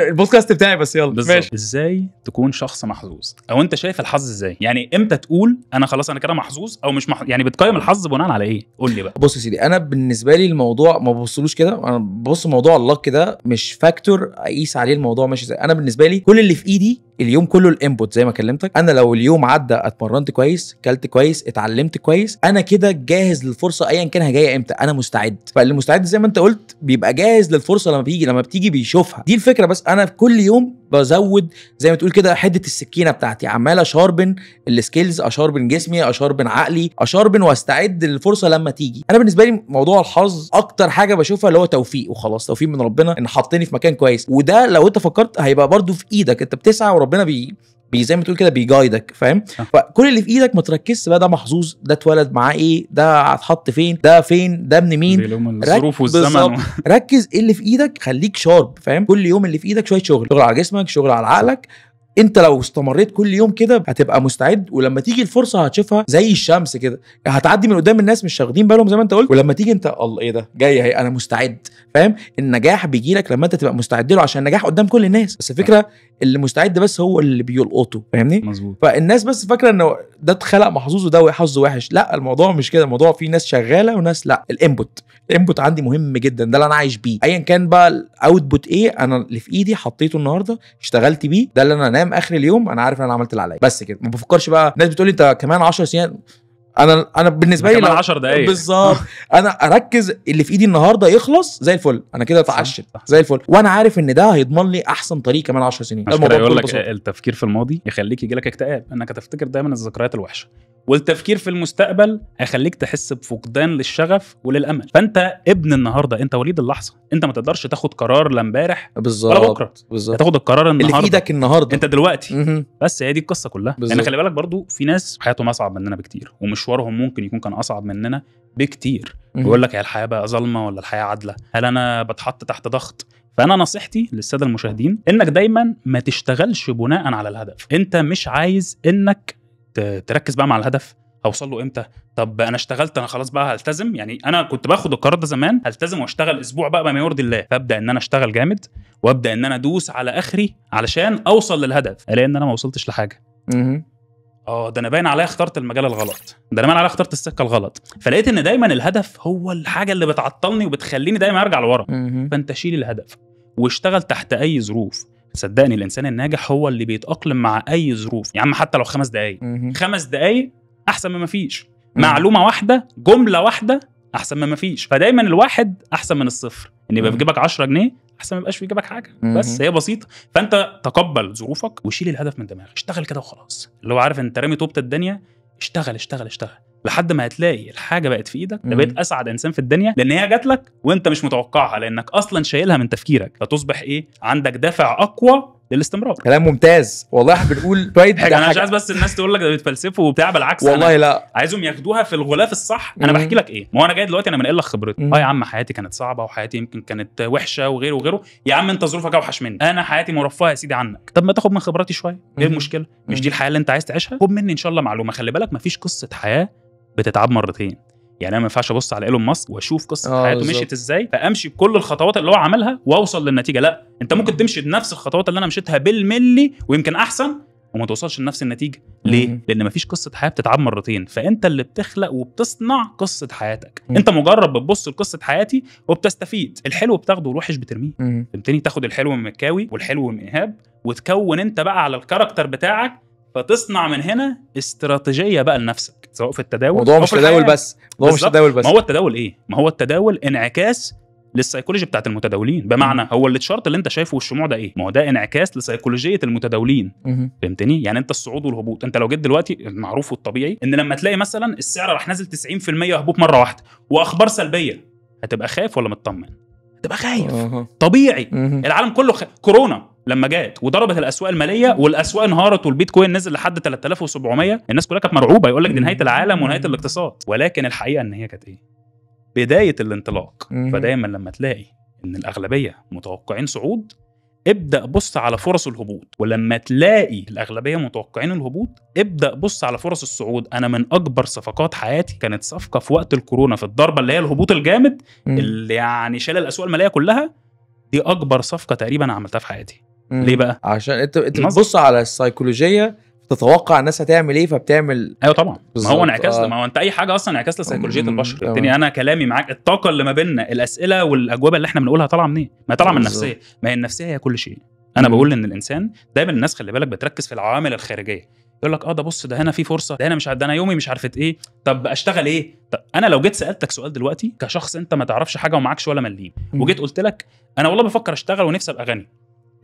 البودكاست بتاعي بس يلا بالزبط. ماشي ازاي تكون شخص محظوظ او انت شايف الحظ ازاي يعني امتى تقول انا خلاص انا كده محظوظ او مش محظوظ يعني بتقيم الحظ بناء على ايه قول لي بقى بص يا سيدي انا بالنسبه لي الموضوع ما ببصلوش كده انا ببص موضوع اللك ده مش فاكتور اقيس عليه الموضوع ماشي ازاي انا بالنسبه لي كل اللي في ايدي اليوم كله الانبوت زي ما كلمتك انا لو اليوم عدى اتمرنت كويس كلت كويس اتعلمت كويس انا كده جاهز للفرصه ايا كان جايه امتى انا مستعد فالمستعد زي ما انت قلت بيبقى جاهز للفرصه لما بيجي لما بتيجي بيشوفها دي الفكره بس انا كل يوم بزود زي ما تقول كده حده السكينه بتاعتي عمال اشاربن السكيلز اشاربن جسمي اشاربن عقلي اشاربن واستعد للفرصه لما تيجي انا بالنسبه لي موضوع الحظ اكتر حاجه بشوفها اللي هو توفيق وخلاص توفيق من ربنا ان حطني في مكان كويس وده لو انت فكرت هيبقى برده في ايدك انت بتسعى وربنا بي بي زي ما تقول كده بيجايدك فاهم فكل اللي في ايدك ما تركزش بقى ده محظوظ ده اتولد معاه ايه ده هتحط فين ده فين ده ابن مين الظروف والزمن ركز ايه اللي في ايدك خليك شارب فاهم كل يوم اللي في ايدك شويه شغل شغل على جسمك شغل على عقلك انت لو استمريت كل يوم كده هتبقى مستعد ولما تيجي الفرصه هتشوفها زي الشمس كده هتعدي من قدام الناس مش واخدين بالهم زي ما انت قلت ولما تيجي انت الله ايه ده جاي اهي انا مستعد فاهم النجاح بيجي لك لما انت تبقى مستعد له عشان النجاح قدام كل الناس بس الفكره اللي مستعد بس هو اللي بيلقطه فاهمني مظبوط فالناس بس فاكره انه ده اتخلق محظوظ وده حظه وحش لا الموضوع مش كده الموضوع فيه ناس شغاله وناس لا الانبوت الانبوت عندي مهم جدا ده اللي انا عايش بيه ايا كان بقى الاوتبوت ايه انا اللي في ايدي حطيته النهارده اشتغلت بيه ده اللي انا انام اخر اليوم انا عارف ان انا عملت اللي عليا بس كده ما بفكرش بقى الناس بتقول لي انت كمان 10 سنين انا انا بالنسبه لي كمان 10 دقايق بالظبط انا اركز اللي في ايدي النهارده يخلص زي الفل انا كده اتعشت زي الفل وانا عارف ان ده هيضمن لي احسن طريق كمان 10 سنين عشان يقول لك التفكير في الماضي يخليك يجي لك اكتئاب انك هتفتكر دايما الذكريات الوحشه والتفكير في المستقبل هيخليك تحس بفقدان للشغف وللامل فانت ابن النهارده انت وليد اللحظه انت ما تقدرش تاخد قرار لا امبارح ولا بكره بالظبط تاخد القرار النهارده اللي في ايدك النهارده انت دلوقتي م-م. بس هي دي القصه كلها بالزبط. يعني خلي بالك برضو في ناس حياتهم اصعب مننا بكتير ومشوارهم ممكن يكون كان اصعب مننا بكتير بيقول لك هي الحياه بقى ظالمه ولا الحياه عادله هل انا بتحط تحت ضغط فانا نصيحتي للساده المشاهدين انك دايما ما تشتغلش بناء على الهدف انت مش عايز انك تركز بقى مع الهدف هوصل له امتى طب انا اشتغلت انا خلاص بقى هلتزم يعني انا كنت باخد القرار ده زمان هلتزم واشتغل اسبوع بقى بما يرضي الله فابدا ان انا اشتغل جامد وابدا ان انا ادوس على اخري علشان اوصل للهدف الاقي ان انا ما وصلتش لحاجه اه ده انا باين عليا اخترت المجال الغلط ده انا باين عليا اخترت السكه الغلط فلقيت ان دايما الهدف هو الحاجه اللي بتعطلني وبتخليني دايما ارجع لورا فانت شيل الهدف واشتغل تحت اي ظروف صدقني الانسان الناجح هو اللي بيتاقلم مع اي ظروف يا عم حتى لو خمس دقائق خمس دقائق احسن من ما فيش معلومه واحده جمله واحده احسن من ما فيش فدايما الواحد احسن من الصفر ان يبقى في جيبك 10 جنيه احسن ما يبقاش في جيبك حاجه بس هي بسيطه فانت تقبل ظروفك وشيل الهدف من دماغك اشتغل كده وخلاص اللي هو عارف انت رامي طوبه الدنيا اشتغل اشتغل اشتغل لحد ما هتلاقي الحاجه بقت في ايدك بقيت اسعد انسان في الدنيا لان هي جات لك وانت مش متوقعها لانك اصلا شايلها من تفكيرك فتصبح ايه عندك دافع اقوى للاستمرار كلام ممتاز والله احنا بنقول شويه حاجه انا مش عايز بس الناس تقول لك ده بيتفلسفوا وبتاع بالعكس والله لا عايزهم ياخدوها في الغلاف الصح انا بحكي لك ايه ما هو انا جاي دلوقتي انا بنقل لك خبرتي اه يا عم حياتي كانت صعبه وحياتي يمكن كانت وحشه وغيره وغيره يا عم انت ظروفك اوحش مني انا حياتي مرفهه يا سيدي عنك طب ما تاخد من خبراتي شويه ايه المشكله مش دي الحياه اللي انت عايز تعيشها خد مني ان شاء الله معلومه خلي بالك مفيش قصه حياه بتتعب مرتين يعني انا ما ينفعش ابص على ايلون ماسك واشوف قصه آه، حياته بالزبط. مشيت ازاي فامشي بكل الخطوات اللي هو عملها واوصل للنتيجه لا انت ممكن تمشي بنفس الخطوات اللي انا مشيتها بالملي ويمكن احسن وما توصلش لنفس النتيجه ليه مم. لان مفيش قصه حياه بتتعب مرتين فانت اللي بتخلق وبتصنع قصه حياتك مم. انت مجرد بتبص لقصه حياتي وبتستفيد الحلو بتاخده والوحش بترميه فهمتني تاخد الحلو من مكاوي والحلو من ايهاب وتكون انت بقى على الكاركتر بتاعك فتصنع من هنا استراتيجيه بقى لنفسك سواء في التداول موضوع مش تداول بس موضوع مش تداول بس ما هو التداول ايه؟ ما هو التداول انعكاس للسيكولوجي بتاعت المتداولين بمعنى هو التشارت اللي انت شايفه والشموع ده ايه ما هو ده انعكاس لسيكولوجيه المتداولين فهمتني يعني انت الصعود والهبوط انت لو جيت دلوقتي المعروف والطبيعي ان لما تلاقي مثلا السعر راح نازل 90% هبوط مره واحده واخبار سلبيه هتبقى خايف ولا مطمن هتبقى خايف طبيعي العالم كله خ... كورونا لما جت وضربت الاسواق الماليه والاسواق انهارت والبيتكوين نزل لحد 3700 الناس كلها كانت مرعوبه يقول لك دي نهايه العالم ونهايه الاقتصاد ولكن الحقيقه ان هي كانت ايه؟ بدايه الانطلاق فدايما لما تلاقي ان الاغلبيه متوقعين صعود ابدا بص على فرص الهبوط ولما تلاقي الاغلبيه متوقعين الهبوط ابدا بص على فرص الصعود انا من اكبر صفقات حياتي كانت صفقه في وقت الكورونا في الضربه اللي هي الهبوط الجامد اللي يعني شال الاسواق الماليه كلها دي اكبر صفقه تقريبا عملتها في حياتي مم. ليه بقى عشان انت انت بتبص على السيكولوجيه تتوقع الناس هتعمل ايه فبتعمل ايوه طبعا ما هو انعكاس آه. ما هو انت اي حاجه اصلا انعكاس لسيكولوجيه البشر الدنيا انا كلامي معاك الطاقه اللي ما بيننا الاسئله والاجوبه اللي احنا بنقولها طالعه منين ما هي طالعه من النفسيه ما هي النفسيه هي كل شيء انا بقول ان الانسان دايما الناس خلي بالك بتركز في العوامل الخارجيه يقول لك اه ده بص ده هنا في فرصه ده هنا مش ده انا يومي مش عارفه ايه طب اشتغل ايه طب انا لو جيت سالتك سؤال دلوقتي كشخص انت ما تعرفش حاجه ومعكش ولا مليم وجيت قلت لك انا والله بفكر اشتغل ونفسي ابقى غني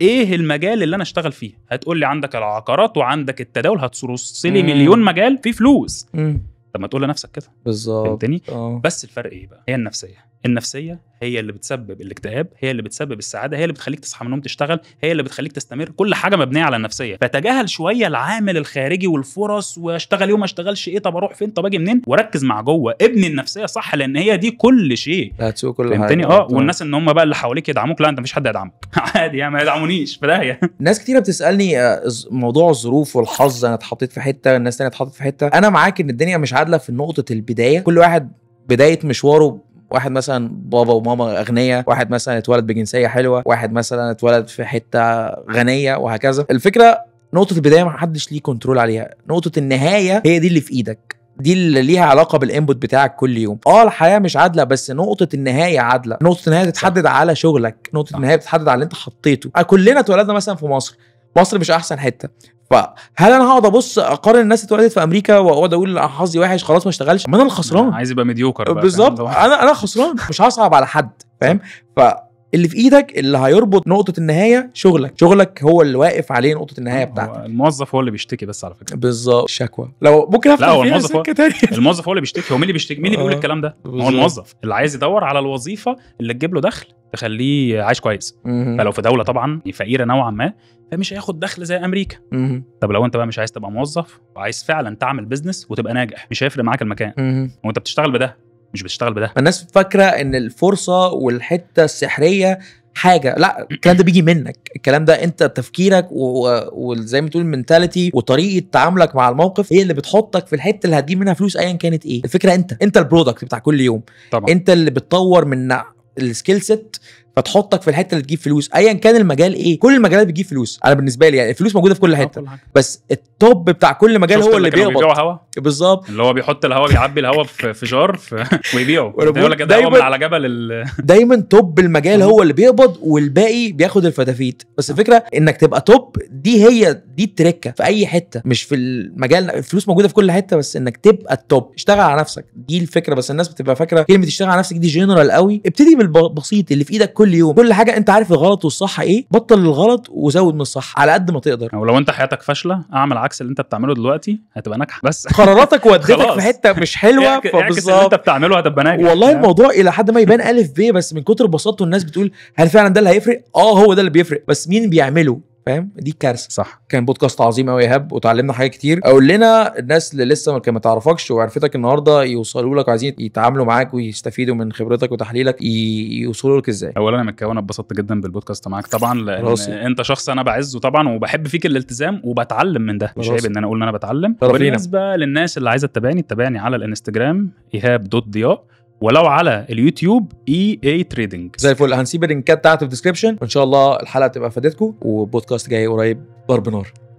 ايه المجال اللي انا اشتغل فيه هتقول لي عندك العقارات وعندك التداول هتصرص لي مليون مجال فيه فلوس مم. طب ما تقول لنفسك كده بالظبط فهمتني آه. بس الفرق ايه بقى هي النفسيه النفسيه هي اللي بتسبب الاكتئاب هي اللي بتسبب السعاده هي اللي بتخليك تصحى من النوم تشتغل هي اللي بتخليك تستمر كل حاجه مبنيه على النفسيه فتجاهل شويه العامل الخارجي والفرص واشتغل يوم ما اشتغلش ايه طب اروح فين طب اجي منين وركز مع جوه ابني النفسيه صح لان هي دي كل شيء هتسوق كل فهمتني اه والناس ان هم بقى اللي حواليك يدعموك لا انت مفيش حد يدعمك عادي يعني ما يدعمونيش في داهيه ناس كتيره بتسالني آه، موضوع الظروف والحظ انا اتحطيت في حته الناس تانية اتحطت في حته انا معاك ان الدنيا مش عادله في نقطه البدايه كل واحد بدايه مشواره واحد مثلا بابا وماما اغنياء واحد مثلا اتولد بجنسيه حلوه واحد مثلا اتولد في حته غنيه وهكذا الفكره نقطه البدايه ما حدش ليه كنترول عليها نقطه النهايه هي دي اللي في ايدك دي اللي ليها علاقه بالانبوت بتاعك كل يوم اه الحياه مش عادله بس نقطه النهايه عادله نقطه النهايه تتحدد على شغلك نقطه النهايه بتتحدد على اللي انت حطيته آه، كلنا اتولدنا مثلا في مصر مصر مش احسن حته فهل انا هقعد ابص اقارن الناس اللي اتولدت في امريكا واقعد اقول انا حظي وحش خلاص ما اشتغلش ما انا الخسران عايز يبقى مديوكر بالظبط انا انا خسران مش هصعب على حد فاهم ف اللي في ايدك اللي هيربط نقطه النهايه شغلك شغلك هو اللي واقف عليه نقطه النهايه بتاعتك الموظف هو اللي بيشتكي بس على فكره بالظبط شكوى لو ممكن افتح لا هو الموظف هو الموظف هو اللي بيشتكي هو مين اللي بيشتكي مين اللي بيقول آه. الكلام ده هو الموظف اللي عايز يدور على الوظيفه اللي تجيب له دخل تخليه عايش كويس فلو في دوله طبعا فقيره نوعا ما مش هياخد دخل زي امريكا مم. طب لو انت بقى مش عايز تبقى موظف وعايز فعلا تعمل بزنس وتبقى ناجح مش هيفرق معاك المكان مم. وانت بتشتغل بده مش بتشتغل بده الناس فاكره ان الفرصه والحته السحريه حاجه لا الكلام ده بيجي منك الكلام ده انت تفكيرك وزي ما تقول المنتاليتي وطريقه تعاملك مع الموقف هي اللي بتحطك في الحته اللي هتجيب منها فلوس ايا كانت ايه الفكره انت انت البرودكت بتاع كل يوم طبعا. انت اللي بتطور من السكيل سيت فتحطك في الحته اللي تجيب فلوس ايا كان المجال ايه كل المجالات بتجيب فلوس انا بالنسبه لي يعني الفلوس موجوده في كل آه، حته بس التوب بتاع كل مجال هو اللي بيقبض بالظبط اللي هو بيحط الهواء بيعبي الهواء في جار ويبيعه يعني يقول لك ده هو من على جبل ال... دايما توب المجال هو اللي بيقبض والباقي بياخد الفتافيت بس آه. الفكره انك تبقى توب دي هي دي التركه في اي حته مش في المجال الفلوس موجوده في كل حته بس انك تبقى التوب اشتغل على نفسك دي الفكره بس الناس بتبقى فاكره كلمه اشتغل على نفسك دي جنرال قوي ابتدي بالبسيط اللي في ايدك كل يوم كل حاجه انت عارف الغلط والصح ايه بطل الغلط وزود من الصح على قد ما تقدر ولو انت حياتك فاشله اعمل عكس اللي انت بتعمله دلوقتي هتبقى ناجحه بس قراراتك ودتك في حته مش حلوه يعني فبالظبط اللي انت بتعمله هتبقى ناجح والله يعني. الموضوع الى حد ما يبان الف ب بس من كتر بساطته الناس بتقول هل فعلا ده اللي هيفرق اه هو ده اللي بيفرق بس مين بيعمله فاهم دي كارثه صح كان بودكاست عظيم قوي ايهاب وتعلمنا حاجات كتير قول لنا الناس اللي لسه ما تعرفكش وعرفتك النهارده يوصلوا لك عايزين يتعاملوا معاك ويستفيدوا من خبرتك وتحليلك يوصلوا لك ازاي اولا انا متكون اتبسطت جدا بالبودكاست معاك طبعا لان راسي. انت شخص انا بعزه طبعا وبحب فيك الالتزام وبتعلم من ده مش عيب ان انا اقول ان انا بتعلم بالنسبه للناس اللي عايزه تتابعني تتابعني على الانستجرام ايهاب دوت ضياء ولو على اليوتيوب اي اي تريدنج زي الفل هنسيب اللينكات بتاعته في الديسكربشن وان شاء الله الحلقه تبقى فادتكم وبودكاست جاي قريب ضرب نار